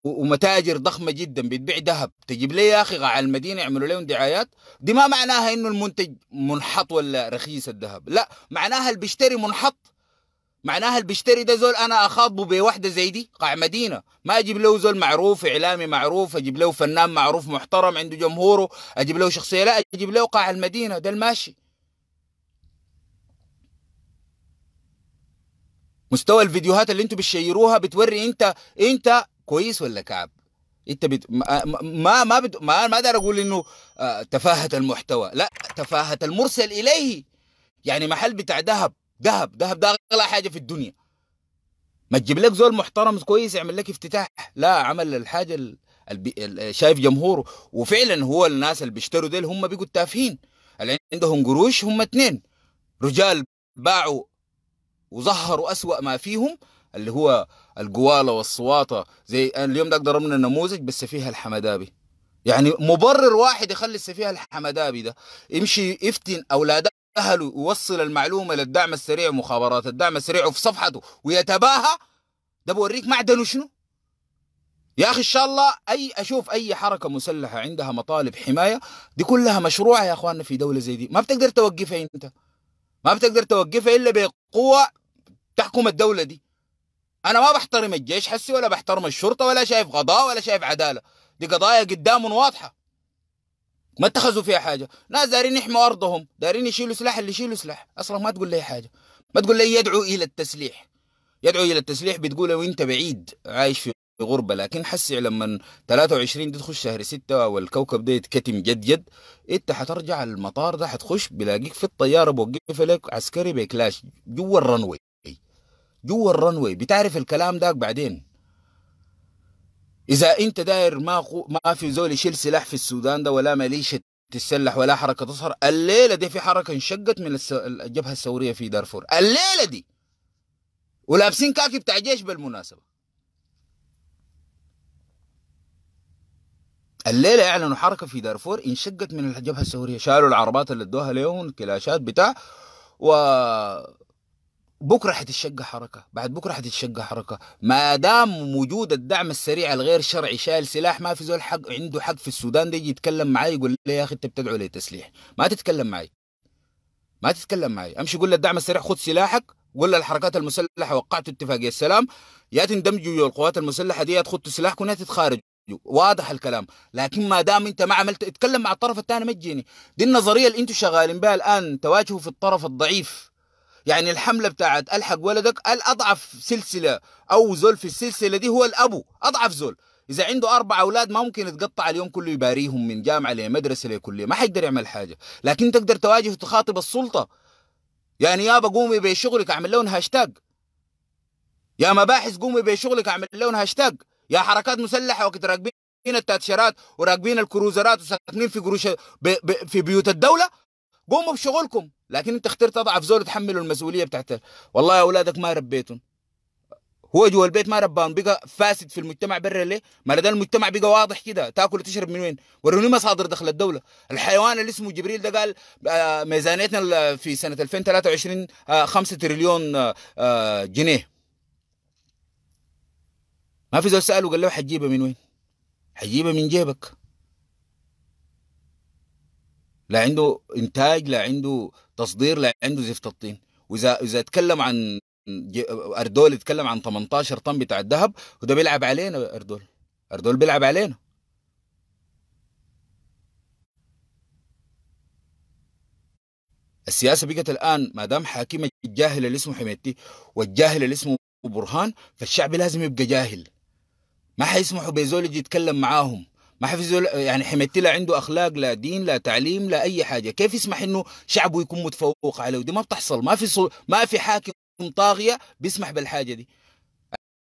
ومتاجر ضخمه جدا بتبيع ذهب تجيب لي يا اخي على المدينه يعملوا لهم دعايات دي ما معناها انه المنتج منحط ولا رخيص الذهب لا معناها اللي بيشتري منحط معناها اللي بيشتري ده زول انا اخاطبه بوحده زي دي قاع مدينه ما اجيب له زول معروف اعلامي معروف اجيب له فنان معروف محترم عنده جمهوره اجيب له شخصيه لا اجيب له قاع المدينه ده الماشي مستوى الفيديوهات اللي انتوا بتشيروها بتوري انت انت كويس ولا كعب انت بت... ما ما بت... ما ما اقدر اقول انه آه، تفاهه المحتوى لا تفاهه المرسل اليه يعني محل بتاع ذهب ذهب ذهب ده اغلى حاجه في الدنيا ما تجيب لك زول محترم كويس يعمل لك افتتاح لا عمل الحاجه ال... شايف جمهوره وفعلا هو الناس اللي بيشتروا ديل هم بيقوا تافهين اللي عندهم قروش هم اثنين رجال باعوا وظهروا أسوأ ما فيهم اللي هو القواله والصواطه زي اليوم ده أقدر من النموذج بالسفيه الحمدابي يعني مبرر واحد يخلي السفيه الحمدابي ده يمشي يفتن اولاد اهله ويوصل المعلومه للدعم السريع ومخابرات الدعم السريع وفي صفحته ويتباهى ده بوريك معدنه شنو يا اخي ان شاء الله اي اشوف اي حركه مسلحه عندها مطالب حمايه دي كلها مشروعه يا اخواننا في دوله زي دي ما بتقدر توقفها انت ما بتقدر توقفها الا بقوه تحكم الدولة دي أنا ما بحترم الجيش حسي ولا بحترم الشرطة ولا شايف قضاء ولا شايف عدالة دي قضايا قدام واضحة ما اتخذوا فيها حاجة ناس دارين يحموا أرضهم دارين يشيلوا سلاح اللي يشيلوا سلاح أصلا ما تقول لي حاجة ما تقول لي يدعو إلى التسليح يدعو إلى التسليح بتقول وانت بعيد عايش في غربه لكن حسي لما 23 دي تخش شهر 6 والكوكب ده يتكتم جد جد انت حترجع المطار ده حتخش بلاقيك في الطياره بوقف لك عسكري بكلاش جوا الرنوي جوا الرنوي بتعرف الكلام ده بعدين اذا انت داير ما خو... ما في زول يشيل سلاح في السودان ده ولا مليش تتسلح ولا حركه تظهر الليله دي في حركه انشقت من الس... الجبهه الثوريه في دارفور الليله دي ولابسين كاكي بتاع جيش بالمناسبه الليله اعلنوا حركه في دارفور انشقت من الجبهه الثوريه شالوا العربات اللي ادوها لهم الكلاشات بتاع و بكره حتتشق حركه بعد بكره حتتشق حركه ما دام وجود الدعم السريع الغير شرعي شايل سلاح ما في زول حق عنده حق في السودان ده يجي يتكلم معي يقول لي يا اخي انت بتدعو لتسليح ما تتكلم معي ما تتكلم معي امشي قول للدعم السريع خذ سلاحك قول للحركات المسلحه وقعتوا اتفاقيه السلام يا تندمجوا القوات المسلحه دي يا تخطوا سلاحكم يا تتخارجوا واضح الكلام لكن ما دام انت ما عملت اتكلم مع الطرف الثاني ما تجيني دي النظريه اللي انتم شغالين بها الان تواجهوا في الطرف الضعيف يعني الحملة بتاعت ألحق ولدك الأضعف سلسلة أو زول في السلسلة دي هو الأبو أضعف زول إذا عنده أربع أولاد ما ممكن يتقطع اليوم كله يباريهم من جامعة لمدرسة لكلية ما حيقدر يعمل حاجة لكن تقدر تواجه وتخاطب السلطة يعني يا بقومي بشغلك أعمل لهم هاشتاج يا مباحث قومي بشغلك أعمل لهم هاشتاج يا حركات مسلحة وقت راكبين التاتشيرات وراكبين الكروزرات وساكنين في قروش في بيوت الدولة قوموا بشغلكم لكن انت اخترت اضعف زول تحمله المسؤوليه بتاعت والله اولادك ما ربيتهم هو جوا البيت ما رباهم بقى فاسد في المجتمع برا ليه؟ ما لدى المجتمع بقى واضح كده تاكل وتشرب من وين؟ وروني مصادر دخل الدوله، الحيوان اللي اسمه جبريل ده قال آه، ميزانيتنا في سنه 2023 5 آه، تريليون آه، جنيه. ما في زول ساله قال له حتجيبها من وين؟ حتجيبها من جيبك. لا عنده انتاج لا عنده تصدير لعنده الطين واذا اذا اتكلم عن اردول اتكلم عن 18 طن بتاع الذهب وده بيلعب علينا اردول اردول بيلعب علينا السياسه بقت الان ما دام حاكمه الجاهل اللي اسمه حميدتي والجاهل اللي اسمه برهان فالشعب لازم يبقى جاهل ما حيسمحوا بيزول يجي يتكلم معاهم ما حفظه يعني لا عنده اخلاق لا دين لا تعليم لا اي حاجه كيف يسمح انه شعبه يكون متفوق عليه ودي ما بتحصل ما في صل... ما في حاكم طاغيه بيسمح بالحاجه دي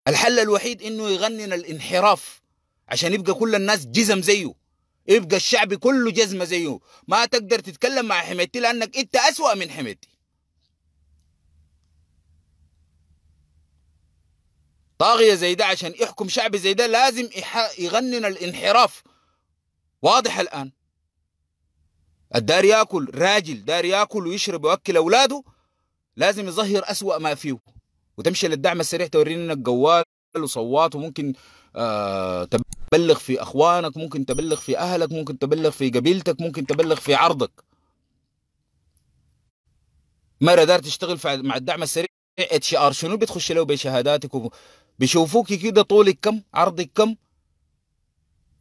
الحل الوحيد انه يغنن الانحراف عشان يبقى كل الناس جزم زيه يبقى الشعب كله جزمه زيه ما تقدر تتكلم مع حميدتي لانك انت اسوا من حميدتي طاغية زي ده عشان يحكم شعب زي ده لازم يغنن الانحراف واضح الآن الدار ياكل راجل دار ياكل ويشرب ويوكل أولاده لازم يظهر أسوأ ما فيه وتمشي للدعم السريع توريني أنك جوال وصوات وممكن آه تبلغ في أخوانك ممكن تبلغ في أهلك ممكن تبلغ في قبيلتك ممكن تبلغ في عرضك مرة دار تشتغل مع الدعم السريع اتش ار شنو بتخش له بشهاداتك بيشوفوكي كده طولك كم عرضك كم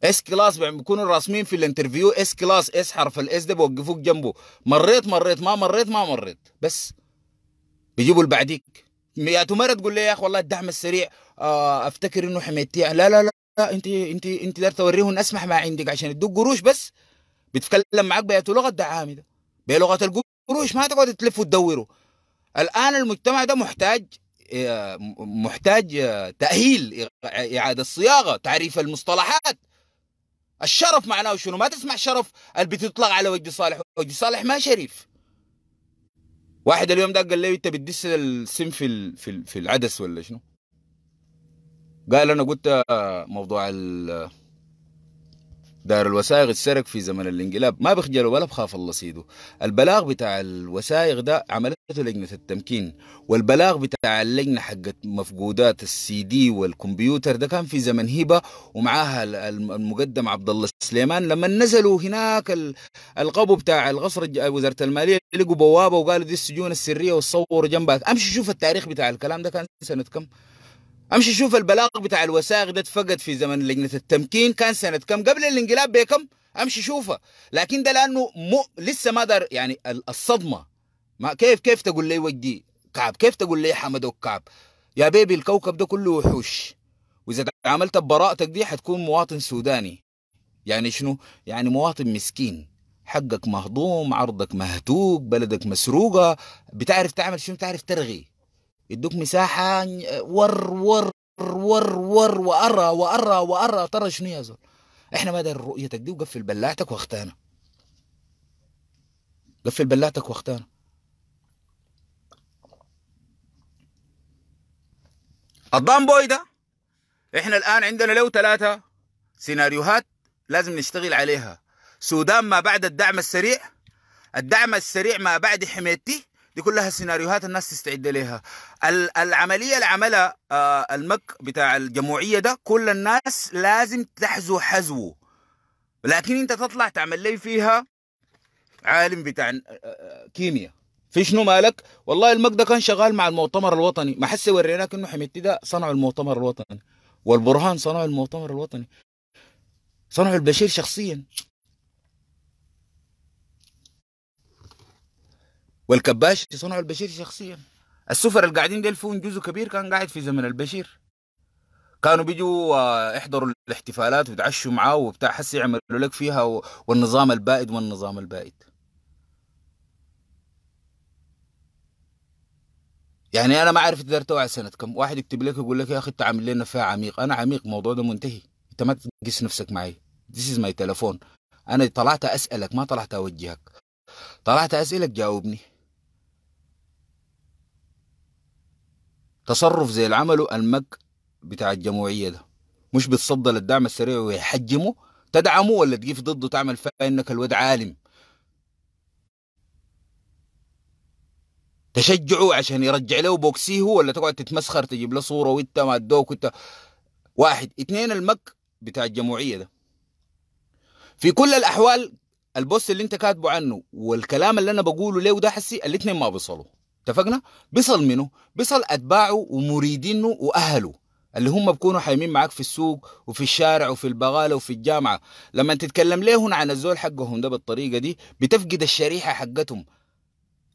اس كلاس بيكونوا راسمين في الانترفيو اس كلاس اس حرف الاس ده بيوقفوك جنبه مريت مريت ما مريت ما مريت بس بيجيبوا اللي بعديك يا تمارة تقول لي يا اخ والله الدعم السريع آه افتكر انه حميتي لا لا لا, لا انت انت انت داير توريهم اسمح ما عندك عشان يدوك قروش بس بيتكلم معك بيت لغه الدعامي ده بلغه القروش ما تقعد تلف وتدوره الان المجتمع ده محتاج محتاج تأهيل إعادة صياغة تعريف المصطلحات الشرف معناه شنو ما تسمع شرف اللي بتطلق على وجه صالح وجه صالح ما شريف واحد اليوم ده قال لي انت بتدس السم في في, في العدس ولا شنو قال انا قلت موضوع ال... دار الوسائغ اتسرق في زمن الانقلاب ما بخجلوا ولا بخاف الله سيده البلاغ بتاع الوسائغ ده عملته لجنة التمكين والبلاغ بتاع اللجنة حقت مفقودات السي دي والكمبيوتر ده كان في زمن هبة ومعاها المقدم عبد الله سليمان لما نزلوا هناك القبو بتاع القصر وزارة المالية لقوا بوابة وقالوا دي السجون السرية والصور جنبها امشي شوف التاريخ بتاع الكلام ده كان سنة كم امشي شوف البلاغ بتاع الوثائق ده اتفقد في زمن لجنه التمكين كان سنه كم قبل الانقلاب بكم امشي شوفها لكن ده لانه مو لسه ما دار يعني الصدمه ما كيف كيف تقول لي ودي كعب كيف تقول لي حمد كعب يا بيبي الكوكب ده كله وحوش واذا عملت ببراءتك دي حتكون مواطن سوداني يعني شنو يعني مواطن مسكين حقك مهضوم عرضك مهتوك بلدك مسروقه بتعرف تعمل شنو بتعرف ترغي يدوك مساحة ور ور ور ور وأرى وأرى وأرى ترى شنو يا زول احنا ما داير رؤيتك دي وقفل بلاعتك واختانا قفل بلاعتك واختانا الضام بوي ده احنا الان عندنا لو ثلاثة سيناريوهات لازم نشتغل عليها سودان ما بعد الدعم السريع الدعم السريع ما بعد حميتي دي كلها سيناريوهات الناس تستعد لها العمليه اللي عملها آه، المك بتاع الجمعيه ده كل الناس لازم تحزو حزوه لكن انت تطلع تعمل لي فيها عالم بتاع آه، آه، كيمياء في شنو مالك والله المك ده كان شغال مع المؤتمر الوطني ما حس وريناك انه حميدتي ده صنعوا المؤتمر الوطني والبرهان صنعوا المؤتمر الوطني صنعوا البشير شخصيا والكباش صنعوا البشير شخصيا السفر اللي قاعدين ديل فيهم جزء كبير كان قاعد في زمن البشير كانوا بيجوا يحضروا الاحتفالات ويتعشوا معاه وبتاع حس يعملوا لك فيها والنظام البائد والنظام البائد يعني انا ما عارف تقدر توعى سنه كم واحد يكتب لك يقول لك يا اخي انت عامل لنا فيها عميق انا عميق الموضوع ده منتهي انت ما تقيس نفسك معي ذيس از ماي تليفون انا طلعت اسالك ما طلعت اوجهك طلعت اسالك جاوبني تصرف زي اللي عمله المك بتاع الجمعيه ده مش بتصدى للدعم السريع ويحجمه تدعمه ولا تجيف ضده تعمل فيها انك الواد عالم تشجعه عشان يرجع له بوكسيه ولا تقعد تتمسخر تجيب له صوره وانت ما ادوك وانت واحد اثنين المك بتاع الجمعيه ده في كل الاحوال البوست اللي انت كاتبه عنه والكلام اللي انا بقوله ليه وده حسي الاثنين ما بيصلوا اتفقنا بيصل منه بيصل اتباعه ومريدينه واهله اللي هم بيكونوا حايمين معاك في السوق وفي الشارع وفي البغاله وفي الجامعه لما تتكلم ليهم عن الزول حقهم ده بالطريقه دي بتفقد الشريحه حقتهم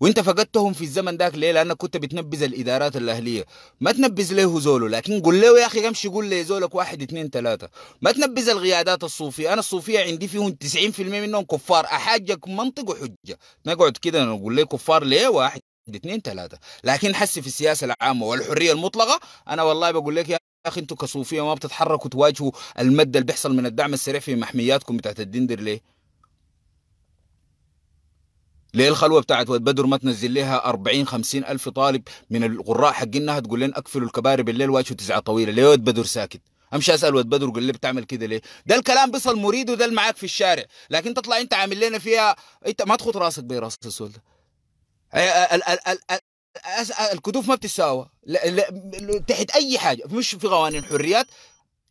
وانت فقدتهم في الزمن داك ليه لانك كنت بتنبذ الادارات الاهليه ما تنبذ له زوله لكن قول له يا اخي امشي قول لي زولك واحد اثنين ثلاثه ما تنبذ القيادات الصوفيه انا الصوفيه عندي فيهم 90% منهم كفار احاجك منطق وحجه نقعد كده نقول ليه كفار ليه واحد الاثنين ثلاثه لكن حسي في السياسه العامه والحريه المطلقه انا والله بقول لك يا اخي انتم كصوفيه ما بتتحركوا تواجهوا المد اللي بيحصل من الدعم السريع في محمياتكم بتاعت الدندر ليه؟ ليه الخلوه بتاعت واد بدر ما تنزل لها 40 50 الف طالب من القراء حقينها تقول لهم اقفلوا الكباري بالليل واجهوا تسعه طويله ليه واد بدر ساكت؟ امشي اسال واد بدر قول لي بتعمل كده ليه؟ ده الكلام بيصل مريد وده اللي معاك في الشارع، لكن تطلع انت عامل لنا فيها انت ما تخط راسك براس السول ده. الكتوف ما بتتساوى تحت اي حاجه مش في قوانين الحريات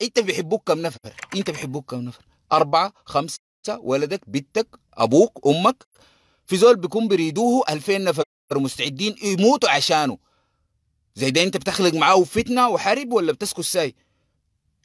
انت بيحبوك كم نفر انت بيحبوك كم نفر أربعة خمسة ولدك بنتك أبوك أمك في زول بيكون بيريدوه 2000 نفر مستعدين يموتوا عشانه زي ده انت بتخلق معاه فتنه وحرب ولا بتسكت ساي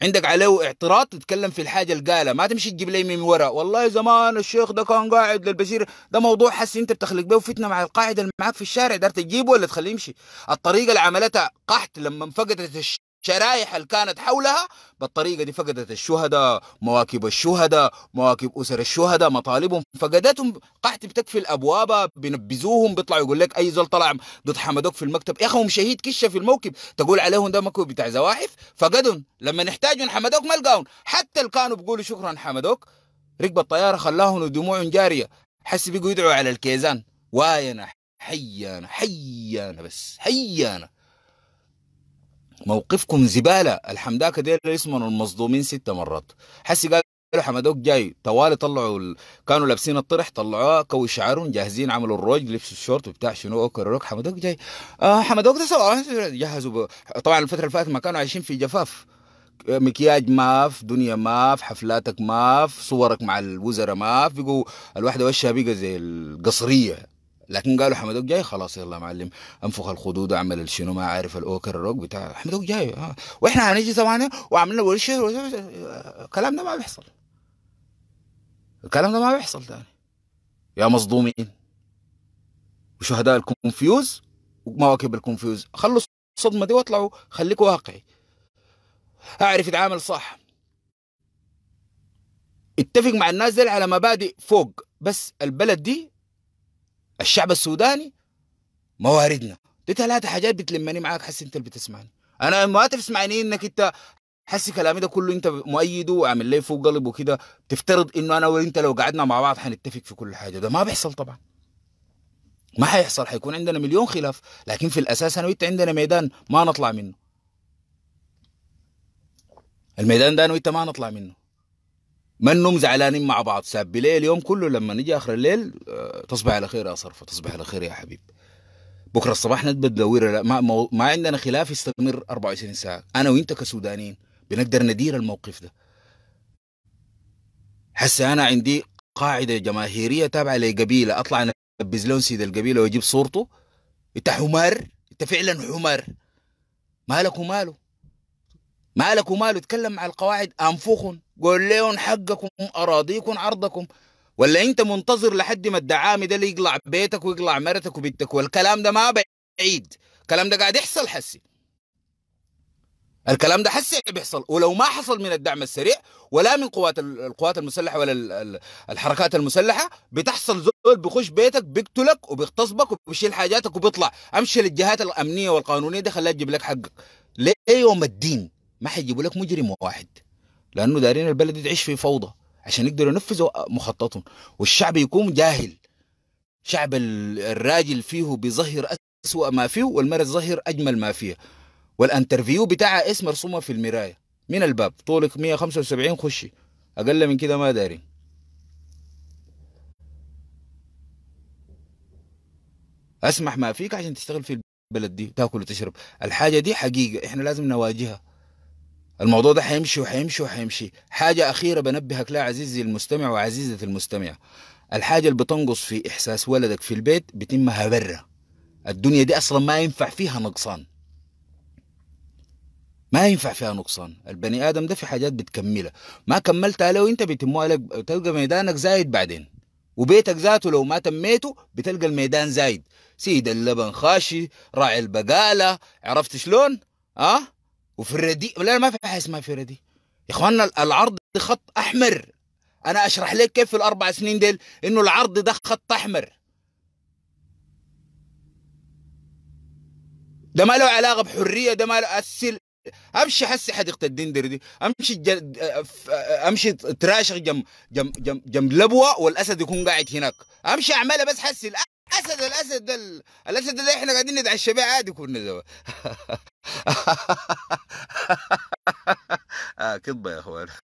عندك عليه اعتراض تتكلم في الحاجه القاله ما تمشي تجيب لي من ورا والله زمان الشيخ ده كان قاعد للبشير ده موضوع حس انت بتخلق به فتنه مع القاعده اللي معاك في الشارع دار تجيبه ولا تخليه يمشي الطريقه اللي عملتها قحط لما فقدت الش... شرائح اللي كانت حولها بالطريقه دي فقدت الشهداء مواكب الشهداء مواكب اسر الشهداء مطالبهم فقدتهم قحط بتكفي الابواب بينبذوهم بيطلعوا يقول لك اي زول طلع ضد حمدوك في المكتب يا اخي هم شهيد كشه في الموكب تقول عليهم ده مكتب بتاع زواحف فقدهم لما نحتاجهم حمدوك ما لقاهم حتى اللي كانوا بيقولوا شكرا حمدوك ركب الطياره خلاهم ودموعهم جاريه حس بيقوا يدعوا على الكيزان واينا حيانا حيانا بس حيانا موقفكم زباله الحمداك دير اسمهم المصدومين ست مرات حسي قال قالوا حمدوك جاي طوالي طلعوا ال... كانوا لابسين الطرح طلعوها كوي شعرهم جاهزين عملوا الروج لبسوا الشورت وبتاع شنو اوكروك حمدوك جاي آه حمدوك ده سوا جهزوا ب... طبعا الفتره اللي فاتت ما كانوا عايشين في جفاف مكياج ماف دنيا ماف حفلاتك ماف صورك مع الوزراء ماف بيقوا الواحده وشها بيقى زي القصريه لكن قالوا حمدوك جاي خلاص يلا معلم انفخ الخدود اعمل شنو ما عارف الاوكر الروك بتاع حمدوك جاي آه. واحنا هنيجي ثواني وعملنا ورشه الكلام آه، ده ما بيحصل الكلام ده ما بيحصل ثاني يا مصدومين وشهداء الكونفيوز ومواكب الكونفيوز خلوا الصدمه دي واطلعوا خليك واقعي اعرف اتعامل صح اتفق مع الناس دي على مبادئ فوق بس البلد دي الشعب السوداني مواردنا دي ثلاثة حاجات بتلمني معاك حس انت اللي بتسمعني انا ما تسمعني انك انت حس كلامي ده كله انت مؤيده وعامل لي فوق قلب وكده تفترض انه انا وانت لو قعدنا مع بعض حنتفق في كل حاجه ده ما بيحصل طبعا ما حيحصل حيكون عندنا مليون خلاف لكن في الاساس انا وانت عندنا ميدان ما نطلع منه الميدان ده انا وانت ما نطلع منه منهم زعلانين مع بعض ساب ليه اليوم كله لما نجي اخر الليل آه، تصبح على خير يا صرفه تصبح على خير يا حبيب بكره الصباح نبدا لا ما, ما عندنا خلاف يستمر 24 ساعه انا وانت كسودانيين بنقدر ندير الموقف ده هسه انا عندي قاعده جماهيريه تابعه لقبيله اطلع انبز لون سيد القبيله واجيب صورته انت حمار انت فعلا حمار مالك وماله مالك وماله اتكلم مع القواعد انفخهم قول لهم حقكم أراضيكم عرضكم ولا أنت منتظر لحد ما الدعامي ده اللي يقلع بيتك ويقلع مرتك وبنتك والكلام ده ما بعيد الكلام ده قاعد يحصل حسي الكلام ده حسي بيحصل ولو ما حصل من الدعم السريع ولا من قوات القوات المسلحه ولا الحركات المسلحه بتحصل زول بيخش بيتك بيقتلك وبيغتصبك وبيشيل حاجاتك وبيطلع امشي للجهات الامنيه والقانونيه دي خليها تجيب لك حقك ليه يوم الدين ما حيجيبوا لك مجرم واحد لانه دارين البلد دي تعيش في فوضى عشان يقدروا ينفذوا مخططهم والشعب يكون جاهل شعب الراجل فيه بيظهر أسوأ ما فيه والمرأة تظهر أجمل ما فيها والانترفيو بتاعها اسم مرسومة في المراية من الباب طولك 175 خشي أقل من كده ما دارين أسمح ما فيك عشان تشتغل في البلد دي تاكل وتشرب الحاجة دي حقيقة إحنا لازم نواجهها الموضوع ده هيمشي وهيمشي وهيمشي حاجة أخيرة بنبهك لها عزيزي المستمع وعزيزة المستمعة الحاجة اللي بتنقص في إحساس ولدك في البيت بتمها برا الدنيا دي أصلا ما ينفع فيها نقصان ما ينفع فيها نقصان البني آدم ده في حاجات بتكملها ما كملتها لو أنت بيتموها لك تلقى ميدانك زايد بعدين وبيتك ذاته لو ما تميته بتلقى الميدان زايد سيد اللبن خاشي راعي البقالة عرفت شلون؟ أه؟ وفي وفريدي لا ما في حاجه اسمها فريدي يا اخوانا العرض خط احمر انا اشرح لك كيف في الاربع سنين ديل انه العرض ده خط احمر ده ما له علاقه بحريه ده ما له أسل امشي حسي حديقه الدندر دي امشي جل... امشي تراشق جنب جنب جنب لبوه والاسد يكون قاعد هناك امشي اعملها بس حسي اسد الاسد ده ال... الاسد اللي احنا قاعدين نتعشى بيه عادي كنا زمان آه، كذبه يا اخوان